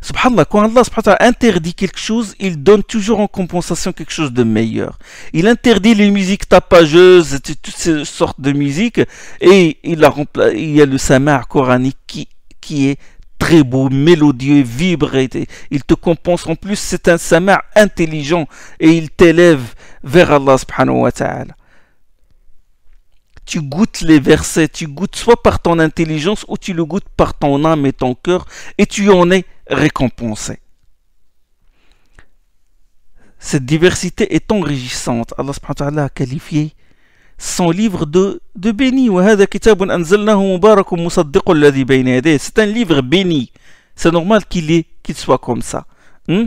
subhanallah, quand Allah interdit quelque chose, il donne toujours en compensation quelque chose de meilleur. Il interdit les musiques tapageuses, toutes ces sortes de musiques, et il, a, il y a le samar coranique qui, qui est très beau, mélodieux, vibré il te compense. En plus, c'est un samar intelligent et il t'élève vers Allah subhanahu wa ta'ala. Tu goûtes les versets, tu goûtes soit par ton intelligence ou tu le goûtes par ton âme et ton cœur et tu en es récompensé. Cette diversité est enrichissante. Allah subhanahu wa ta'ala a qualifié son livre de, béni. C'est un livre béni. C'est normal qu'il soit comme ça. Hmm?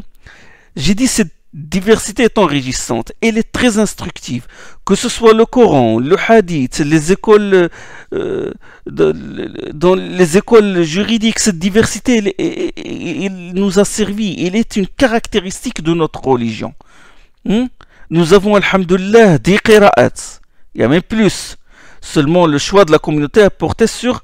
J'ai dit cette diversité est enrichissante, elle est très instructive, que ce soit le Coran, le Hadith, les écoles, euh, dans les écoles juridiques, cette diversité, nous a servi, elle est une caractéristique de notre religion. Hmm? Nous avons, alhamdulillah, des qira'ats, il y a même plus. Seulement, le choix de la communauté a porté sur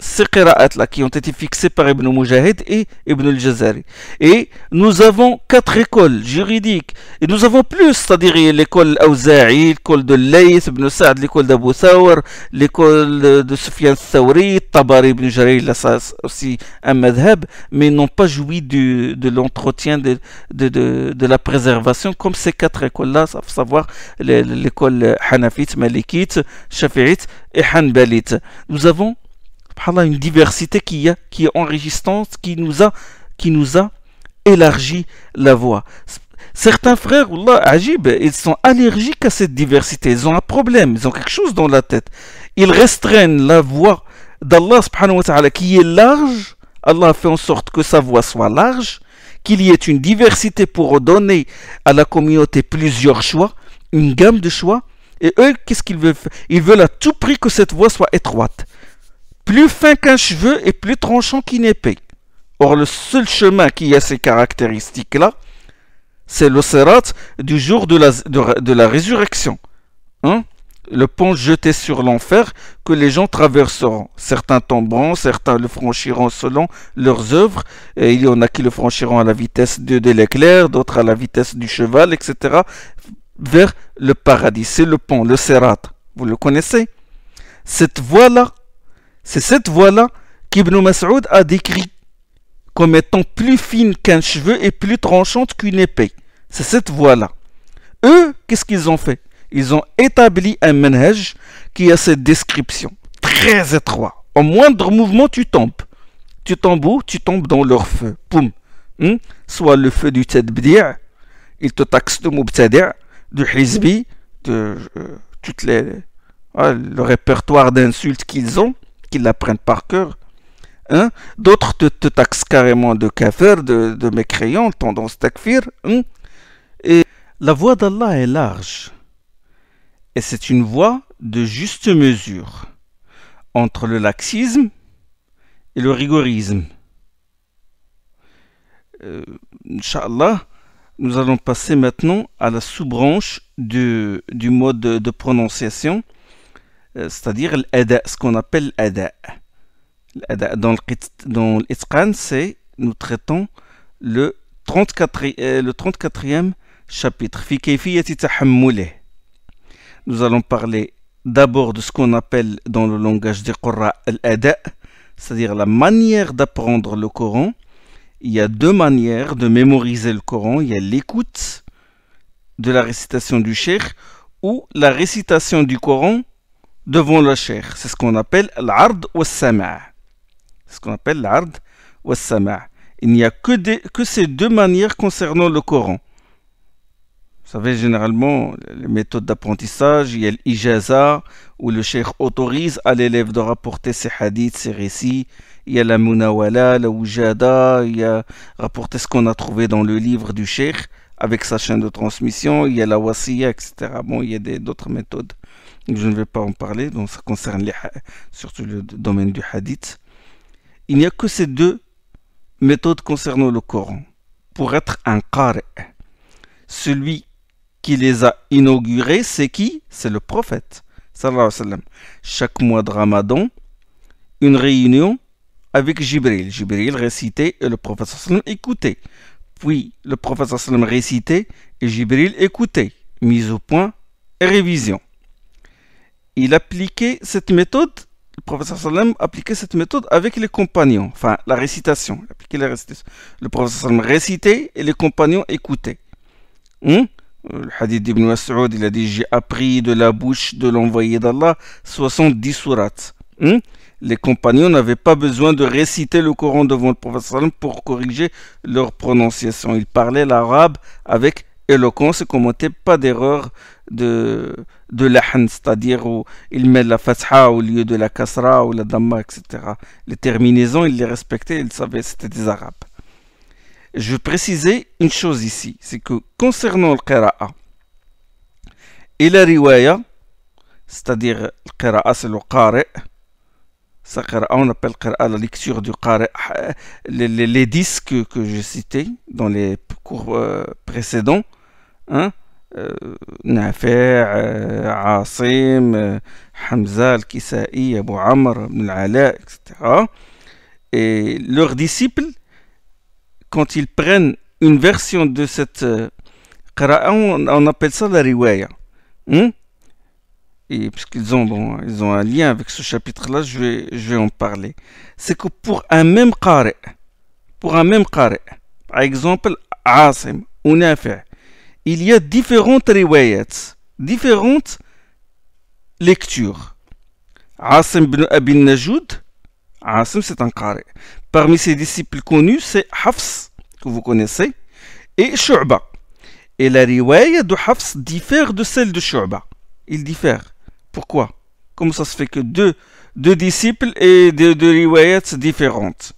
ces qira'at-là qui ont été fixées par Ibn Mujahid et Ibn al-Jazari. Et nous avons quatre écoles juridiques. Et nous avons plus, c'est-à-dire l'école Awza'i, l'école de Layth ibn Sa'd, l'école d'Abu Thawr, l'école de Sufyan Thawri, Tabari ibn Jarir, là ça aussi un madhhab, mais n'ont pas joui de l'entretien, de, de, la préservation, comme ces quatre écoles-là, à savoir l'école Hanafite, Malikite, Shafi'ite et Hanbalite. Nous avons une diversité qui, a, qui est enrichissante, qui nous a, qui nous a élargi la voie. Certains frères, ils sont allergiques à cette diversité. Ils ont un problème, ils ont quelque chose dans la tête. Ils restreignent la voie d'Allah, subhanahu wa ta'ala, qui est large. Allah fait en sorte que sa voie soit large, qu'il y ait une diversité pour donner à la communauté plusieurs choix, une gamme de choix. Et eux, qu'est-ce qu'ils veulent faire Ils veulent à tout prix que cette voie soit étroite plus fin qu'un cheveu et plus tranchant qu'une épée. Or, le seul chemin qui a ces caractéristiques-là, c'est le sérat du jour de la, résurrection. Hein? le pont jeté sur l'enfer que les gens traverseront. Certains tomberont, certains le franchiront selon leurs œuvres, et il y en a qui le franchiront à la vitesse de, l'éclair, d'autres à la vitesse du cheval, etc., vers le paradis. C'est le pont, le sérat. Vous le connaissez Cette voie-là, c'est cette voie-là qu'Ibn Mas'ud a décrit comme étant plus fine qu'un cheveu et plus tranchante qu'une épée. C'est cette voie-là. Eux, qu'est-ce qu'ils ont fait Ils ont établi un manhaj qui a cette description, très étroit. Au moindre mouvement, tu tombes. Tu tombes où Tu tombes dans leur feu. Poum. Hmm Soit le feu du tadbir, ils te taxent de mubtadi' de hizbi, de euh, toutes les, ah, le répertoire d'insultes qu'ils ont qu'ils l'apprennent par cœur. Hein, d'autres te, taxent carrément de kafir, de, de mécréant, tendance takfir. Hein. Et la voie d'Allah est large. Et c'est une voie de juste mesure entre le laxisme et le rigorisme. Euh, Inch'Allah, nous allons passer maintenant à la sous-branche du, mode de prononciation. Euh, c'est-à-dire l'ada, ce qu'on appelle l'ada. Dans l'Itqan, c'est nous traitons le 34e, euh, le 34e chapitre. Nous allons parler d'abord de ce qu'on appelle dans le langage des Coran l'ada, c'est-à-dire la manière d'apprendre le Coran. Il y a deux manières de mémoriser le Coran. Il y a l'écoute de la récitation du Cheikh ou la récitation du Coran devant le cheikh. C'est ce qu'on appelle l'ard ou sama'. C'est ce qu'on appelle l'ard ou sama'. Il n'y a que, ces deux manières concernant le Coran. Vous savez, généralement, les méthodes d'apprentissage, il y a l'ijaza, où le cheikh autorise à l'élève de rapporter ses hadiths, ses récits. Il y a la munawala, la wujada, il y a rapporter ce qu'on a trouvé dans le livre du cheikh avec sa chaîne de transmission. Il y a la wasiya, etc. Bon, il y a d'autres méthodes je ne vais pas en parler, donc ça concerne surtout le domaine du hadith. Il n'y a que ces deux méthodes concernant le Coran pour être un qari. Celui qui les a inaugurées, c'est qui C'est le prophète. Sallallahu Chaque mois de Ramadan, une réunion avec Jibril. Jibril récitait et le prophète sallam écoutait. Puis le prophète sallam récitait et Jibril écoutait. Mise au point et révision il appliquait cette méthode, le professeur Sallam appliquait cette méthode avec les compagnons, enfin la récitation, il la récitation. Le professeur récitait et les compagnons écoutaient. Hmm? Le hadith d'Ibn Mas'ud, il a dit J'ai appris de la bouche de l'envoyé d'Allah 70 sourates. Hmm? Les compagnons n'avaient pas besoin de réciter le Coran devant le professeur pour corriger leur prononciation. Ils parlaient l'arabe avec éloquence commenter pas d'erreur de, de l'ahn, c'est-à-dire où il met la fatha au lieu de la kasra ou la damma, etc. Les terminaisons, il les respectait, il savait c'était des arabes. Je vais préciser une chose ici, c'est que concernant le qira'a et la riwaya, c'est-à-dire le qira'a c'est le qari', on appelle la lecture du Qari, les, disques que, j'ai cités dans les cours euh, précédents, نافع hein, euh, euh, euh, Hamza kisai Abu Amr, Ibn etc. Et leurs disciples, quand ils prennent une version de cette Qura'a, on, appelle ça la riwaya. Hein. Et puisqu'ils ont, ils ont un lien avec ce chapitre-là, je vais, je vais en parler. C'est que pour un même carré, pour un même par exemple, Asim ou Nafi', il y a différentes riwayats, différentes lectures. Asim bin Abi Najoud, Asim c'est un carré. Parmi ses disciples connus, c'est Hafs, que vous connaissez, et Shu'ba. Et la riwaya de Hafs diffère de celle de Shu'ba. Il diffère. Pourquoi Comment ça se fait que deux, deux disciples et deux, deux différentes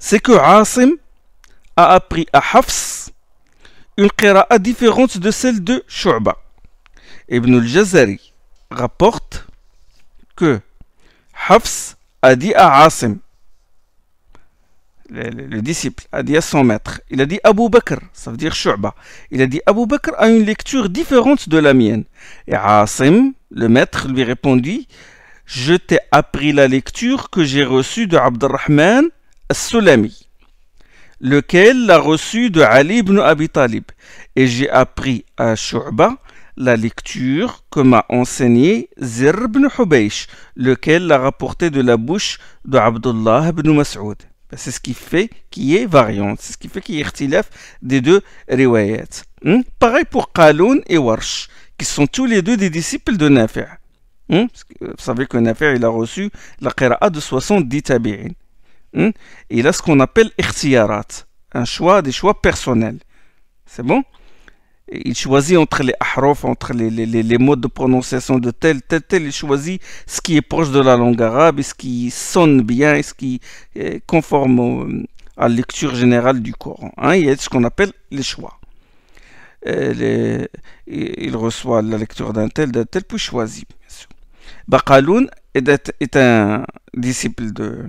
C'est que Asim a appris à Hafs une qira'a différente de celle de Shu'ba. Ibn al-Jazari rapporte que Hafs a dit à Asim, le, disciple, a dit à son maître, il a dit Abu Bakr, ça veut dire Shu'ba, il a dit Abu Bakr a une lecture différente de la mienne. Et Asim, le maître, lui répondit, je t'ai appris la lecture que j'ai reçue de Abdurrahman al-Sulami lequel l'a reçu de Ali ibn Abi Talib. Et j'ai appris à Shu'ba la lecture que m'a enseigné Zir ibn Hubaysh, lequel l'a rapporté de la bouche de Abdullah ibn Mas'ud. Ben, c'est ce qui fait qu'il y ait variante, c'est ce qui fait qu'il y ait des deux riwayats. Hmm? Pareil pour Qaloun et Warsh, qui sont tous les deux des disciples de Nafi'. Hmm? Vous savez que Nafi' il a reçu la qira'a de 70 tabi'in. Hmm? il a ce qu'on appelle ikhtiyarat, un choix, des choix personnels. C'est bon Il choisit entre les ahrof entre les, modes de prononciation de tel, tel, tel, il choisit ce qui est proche de la langue arabe, ce qui sonne bien, ce qui est conforme à la lecture générale du Coran. Hein. il y a ce qu'on appelle les choix. il reçoit la lecture d'un tel, d'un tel, puis choisit, bien sûr. est un disciple de,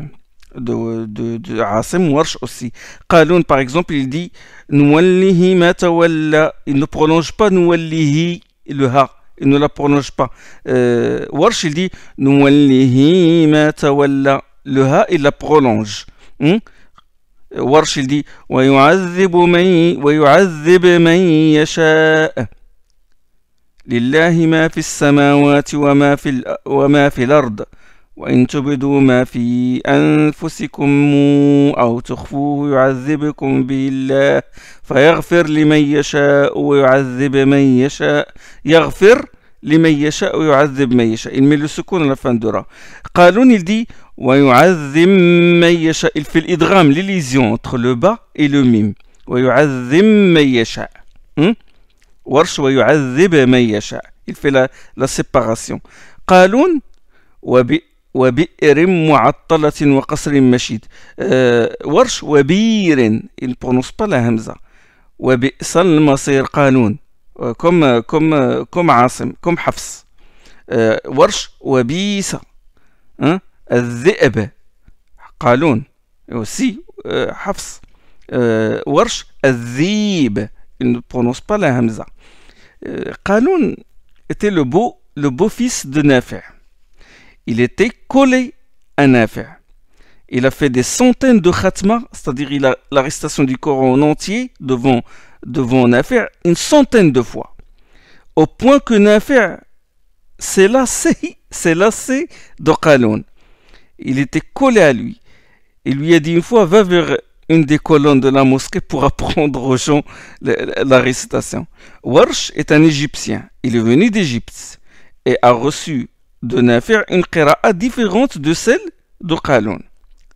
de, de, de Asim Warsh aussi. Qaloun, par exemple, il dit Nouallihi ma tawalla. Il ne prolonge pas Nouallihi le ha. Il ne la prolonge pas. Euh, Warsh, il dit Nouallihi ma tawalla. Le ha, il la prolonge. Hmm? Warsh, il dit ويعذب من, ويعذب من يشاء. لله ما في السماوات وما في, وما في الأرض. وإن تبدوا ما في أنفسكم أو تخفوه يعذبكم به الله فيغفر لمن يشاء ويعذب من يشاء يغفر لمن يشاء ويعذب من يشاء الميل السكون لا فان قالون دي ويعذب من يشاء في الادغام ليليزيون entre le bas ويعذب من يشاء ورش ويعذب من يشاء في fait la, قالون وبئ وبئر معطلة وقصر مشيد أه ورش وبير إن prononce pas همزة hamza وبئس المصير قانون آه، كم كم كم عاصم كم حفص أه ورش وبيس أه؟ الذئب قالون سي آه، حفص آه، ورش الذيب إن بونوس با لا همزة hamza قانون était le beau le beau fils de Nafi' il était collé à affaire. Il a fait des centaines de khatma, c'est-à-dire l'arrestation du Coran en entier devant, devant affaire, une centaine de fois. Au point que Nafir s'est lassé, s'est lassé de Qaloun. Il était collé à lui. Il lui a dit une fois, va vers une des colonnes de la mosquée pour apprendre aux gens la récitation. Warsh est un Égyptien. Il est venu d'Égypte et a reçu de Nafi' une qira'a différente de celle de Qalun.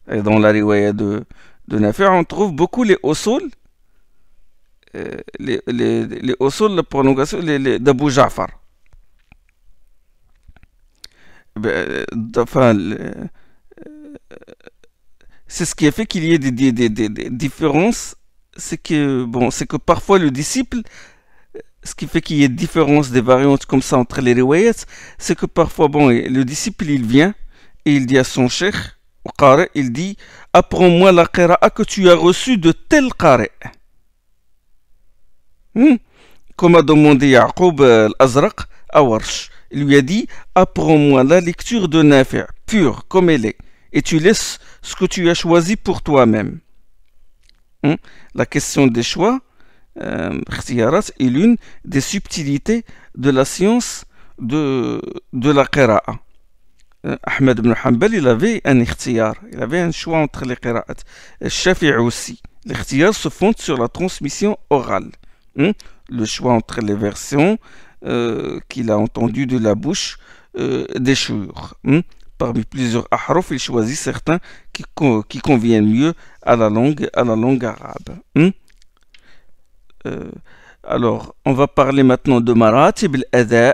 Et dans la riwaya de, de on trouve beaucoup les usul, euh, les, les, la prolongation les, d'Abu Ja'far. Eh ben, euh, euh, c'est ce qui a fait qu'il y ait des, différences. C'est que, bon, c'est que parfois le disciple ce qui fait qu'il y ait différence des variantes comme ça entre les riwayats, c'est que parfois, bon, le disciple, il vient et il dit à son cheikh, au carré, il dit Apprends-moi la qira'a que tu as reçue de tel carré. » hmm? Comme a demandé Yaqub al-Azraq euh, à Warsh. Il lui a dit Apprends-moi la lecture de Nafi', pure comme elle est, et tu laisses ce que tu as choisi pour toi-même. Hmm? La question des choix, Khtiyarat euh, est l'une des subtilités de la science de, de la qira'a. Euh, Ahmed ibn Hanbal, il avait un ikhtiyar, il avait un choix entre les qira'at. Euh, Shafi'i aussi. L'Ikhtiyar se fonde sur la transmission orale. Hein, le choix entre les versions qu'il a entendues de la bouche des chouurs. Hein. Parmi plusieurs ahrof, il choisit certains qui, conviennent mieux à la langue, à la langue arabe. Hein. Euh, alors, on va parler maintenant de maratib al le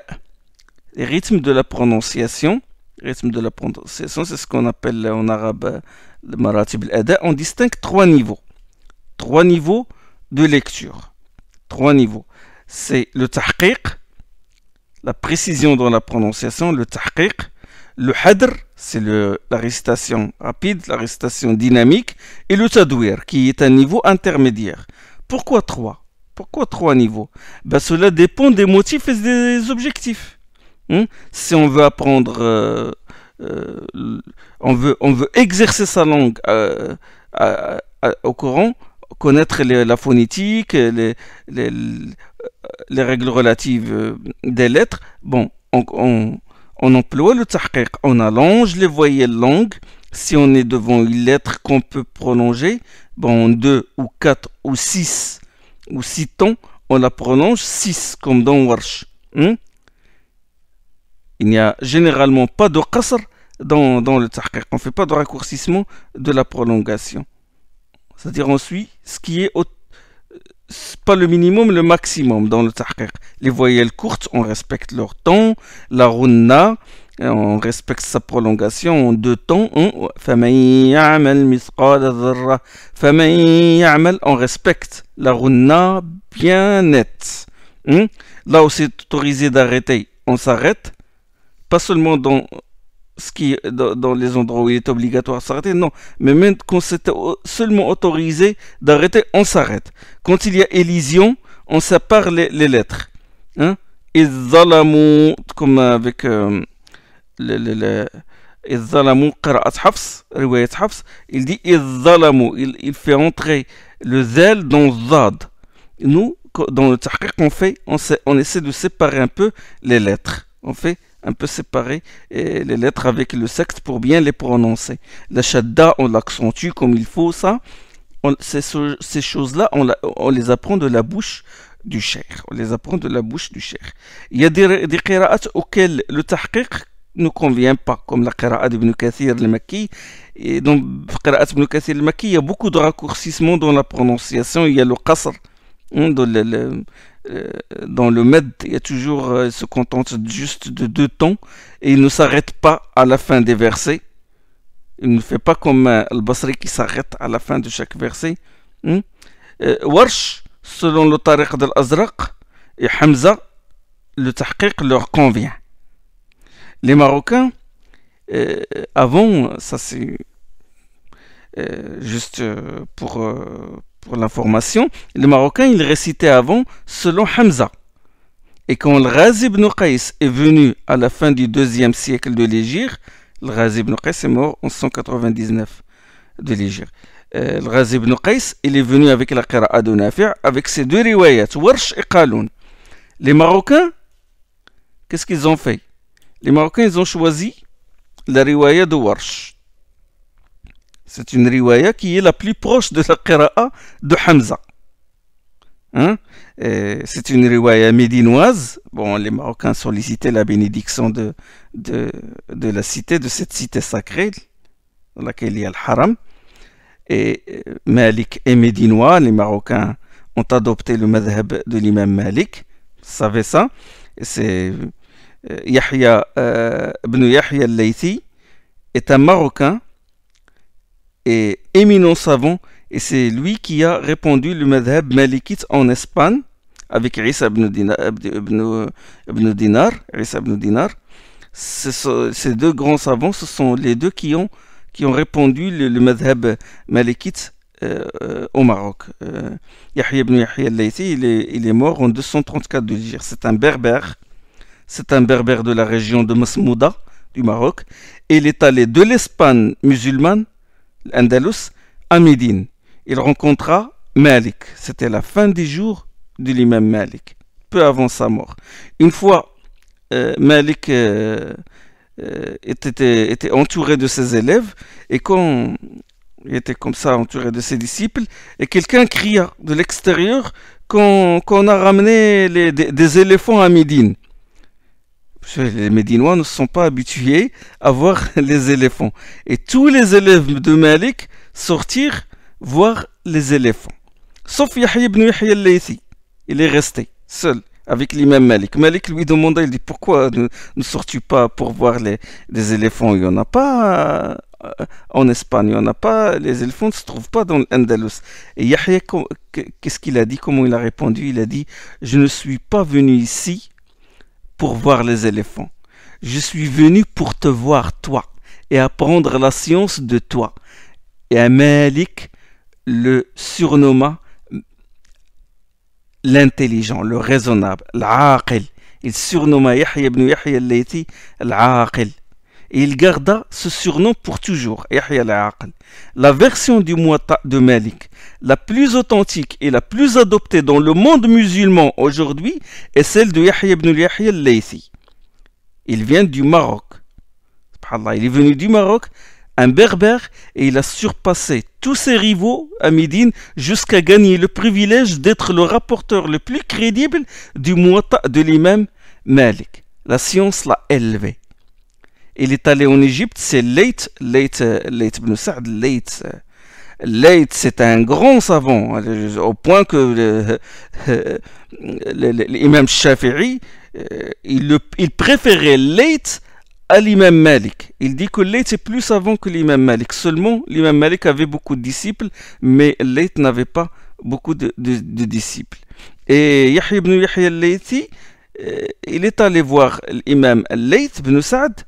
les rythmes de la prononciation. Rythme de la prononciation, c'est ce qu'on appelle en arabe le maratib al On distingue trois niveaux. Trois niveaux de lecture. Trois niveaux. C'est le tahqiq, la précision dans la prononciation, le tahqiq. Le hadr, c'est la récitation rapide, la récitation dynamique. Et le tadwir, qui est un niveau intermédiaire. Pourquoi trois pourquoi trois niveaux ben, Cela dépend des motifs et des objectifs. Hein? si on veut apprendre, euh, euh, on, veut, on veut exercer sa langue euh, au Coran, connaître la phonétique, les, règles relatives des lettres, bon, on, emploie le tahqiq, on allonge les voyelles longues. Si on est devant une lettre qu'on peut prolonger, bon, en deux ou quatre ou six ou temps, on la prononce 6 comme dans Warsh. Hein? Il n'y a généralement pas de qasr dans, dans le tahqiq. On ne fait pas de raccourcissement de la prolongation. C'est-à-dire on suit ce qui est pas le minimum, le maximum dans le tahqiq. Les voyelles courtes, on respecte leur temps. La runna, on respecte sa prolongation de temps. Hein. On, respecte la runa bien nette. Hein. Là où c'est autorisé d'arrêter, on s'arrête. Pas seulement dans, ce qui, dans, les endroits où il est obligatoire de s'arrêter, non. Mais même quand c'est seulement autorisé d'arrêter, on s'arrête. Quand il y a élision, on sépare les, lettres. Hein? comme avec... Euh, il dit il, fait entrer le zel dans zad. Nous, dans le tahqiq, on fait, on, essaie de séparer un peu les lettres. On fait un peu séparer euh, les lettres avec le sexe pour bien les prononcer. La shadda, on l'accentue comme il faut, ça. ces, choses-là, on, les apprend de la bouche du cher. On les apprend de la bouche du cher. Il y a des, des auxquels le tahqiq ne convient pas, comme la Qira'a Ibn Kathir al-Makki. Et dans Qira'a Kathir al-Makki, il y a beaucoup de raccourcissements dans la prononciation. Il y a le qasr, hein, dans le, euh, med, il a toujours, euh, se contente juste de deux tons et il ne s'arrête pas à la fin des versets. Il ne fait pas comme euh, le basri qui s'arrête à la fin de chaque verset. Hein. Warsh, selon le Tariq de l'Azraq, et Hamza, le Tahqiq leur convient. Les Marocains, euh, avant, ça c'est euh, juste euh, pour, pour l'information, les Marocains, ils récitaient avant selon Hamza. Et quand le Ghazi ibn Qais est venu à la fin du deuxième siècle de l'Égypte, le Ghazi ibn Qais est mort en 199 de l'Égypte. le Ghazi ibn Qais, il est venu avec la Qira'a de avec ses deux riwayats, Warsh et Qaloun. Les Marocains, qu'est-ce qu'ils ont fait les Marocains, ont choisi la riwaya de Warsh. C'est une riwaya qui est la plus proche de la qira'a de Hamza. Hein? C'est une riwaya médinoise. Bon, les Marocains sollicitaient la bénédiction de, de, la cité, de cette cité sacrée, dans laquelle il y a le haram. Et euh, Malik et médinois. Les Marocains ont adopté le madhab de l'imam Malik. Vous savez ça. C'est Yahya euh, ibn Yahya al est un Marocain et éminent savant et c'est lui qui a répondu le madhab malikite en Espagne avec Isa ibn Dinar. ibn Dinar, Ces deux grands savants, ce sont les deux qui ont, qui ont répondu le, le madhab euh, euh, au Maroc. Yahya ibn Yahya al il, est, mort en 234 de l'Hijr. C'est un berbère c'est un berbère de la région de Masmouda, du Maroc, et il est allé de l'Espagne musulmane, l'Andalus, à Médine. Il rencontra Malik, c'était la fin des jours de l'imam Malik, peu avant sa mort. Une fois, euh, Malik euh, euh, était, entouré de ses élèves, et quand il était comme ça entouré de ses disciples, et quelqu'un cria de l'extérieur qu'on a ramené des, des, éléphants à Médine les Médinois ne sont pas habitués à voir les éléphants. Et tous les élèves de Malik sortirent voir les éléphants. Sauf Yahya ibn Yahya al-Laythi. Il est resté seul avec l'imam Malik. Malik lui demanda, il dit pourquoi ne, ne tu pas pour voir les, les éléphants Il n'y en a pas euh, en Espagne, il n'y en a pas, les éléphants ne se trouvent pas dans l'Andalus. Et Yahya, qu'est-ce qu'il a dit Comment il a répondu Il a dit, je ne suis pas venu ici voir les éléphants. Je suis venu pour te voir toi et apprendre la science de toi. Et malik le surnomma l'intelligent, le raisonnable, l'aqil. Il surnomma Yahya ibn Yahya al-Layti et il garda ce surnom pour toujours, La version du Muwatta de Malik, la plus authentique et la plus adoptée dans le monde musulman aujourd'hui, est celle de Yahya ibn Yahya al-Laythi. Il vient du Maroc. Il est venu du Maroc, un berbère, et il a surpassé tous ses rivaux à Médine jusqu'à gagner le privilège d'être le rapporteur le plus crédible du Muwatta de l'imam Malik. La science l'a élevé il est allé en Égypte, c'est Leit, Leit, Leit ibn Sa'd, Leit. Leit, c'est un grand savant, euh, au point que euh, l'imam Shafi'i, euh, il, il préférait Leit à l'imam Malik. Il dit que Leit est plus savant que l'imam Malik. Seulement, l'imam Malik avait beaucoup de disciples, mais Leit n'avait pas beaucoup de, disciples. Et Yahya ibn Yahya al il est allé voir l'imam Leit ibn Sa'd,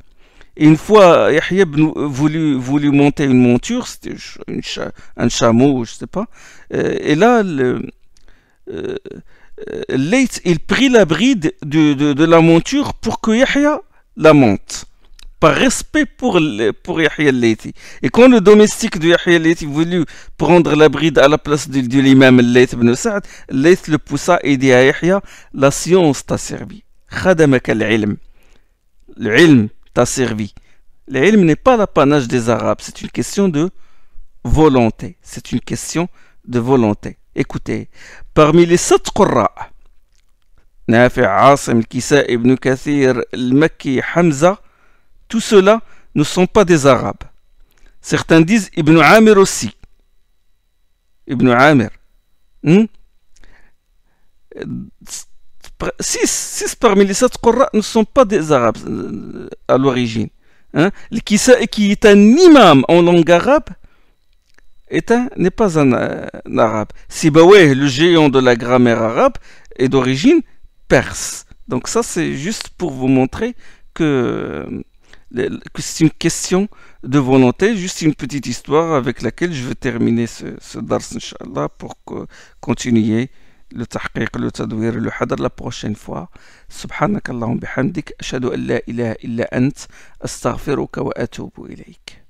une fois, euh, Yahya euh, voulu voulu monter une monture, c'était un chameau, je sais pas. Euh, et là, le, il prit la bride de, la monture pour que Yahya la monte. Par respect pour, pour Yahya Et quand le domestique de Yahya Leith voulut prendre la bride à la place de, de l'imam Leith ibn Sa'd, le poussa et dit à Yahya La science t'a servi. Le servi. L'ilm n'est pas l'apanage des Arabes, c'est une question de volonté. C'est une question de volonté. Écoutez, parmi les sept Qurra, Nafi' Asim, Kisa ibn Kathir, Al-Makki, Hamza, tous ceux ne sont pas des Arabes. Certains disent Ibn Amir aussi. Ibn Amir. Hmm? 6, parmi les 7 Qurra ne sont pas des Arabes euh, à l'origine. Hein? Qui, qui est un imam en langue arabe n'est pas un, euh, arabe. Sibawé, le géant de la grammaire arabe, est d'origine perse. Donc ça, c'est juste pour vous montrer que, euh, c'est une question de volonté, juste une petite histoire avec laquelle je veux terminer ce, ce dars, pour que, continuer لو تحقيق لو تدوير لو حضر لا بروشين فوا سبحانك اللهم بحمدك اشهد ان لا اله الا انت استغفرك واتوب اليك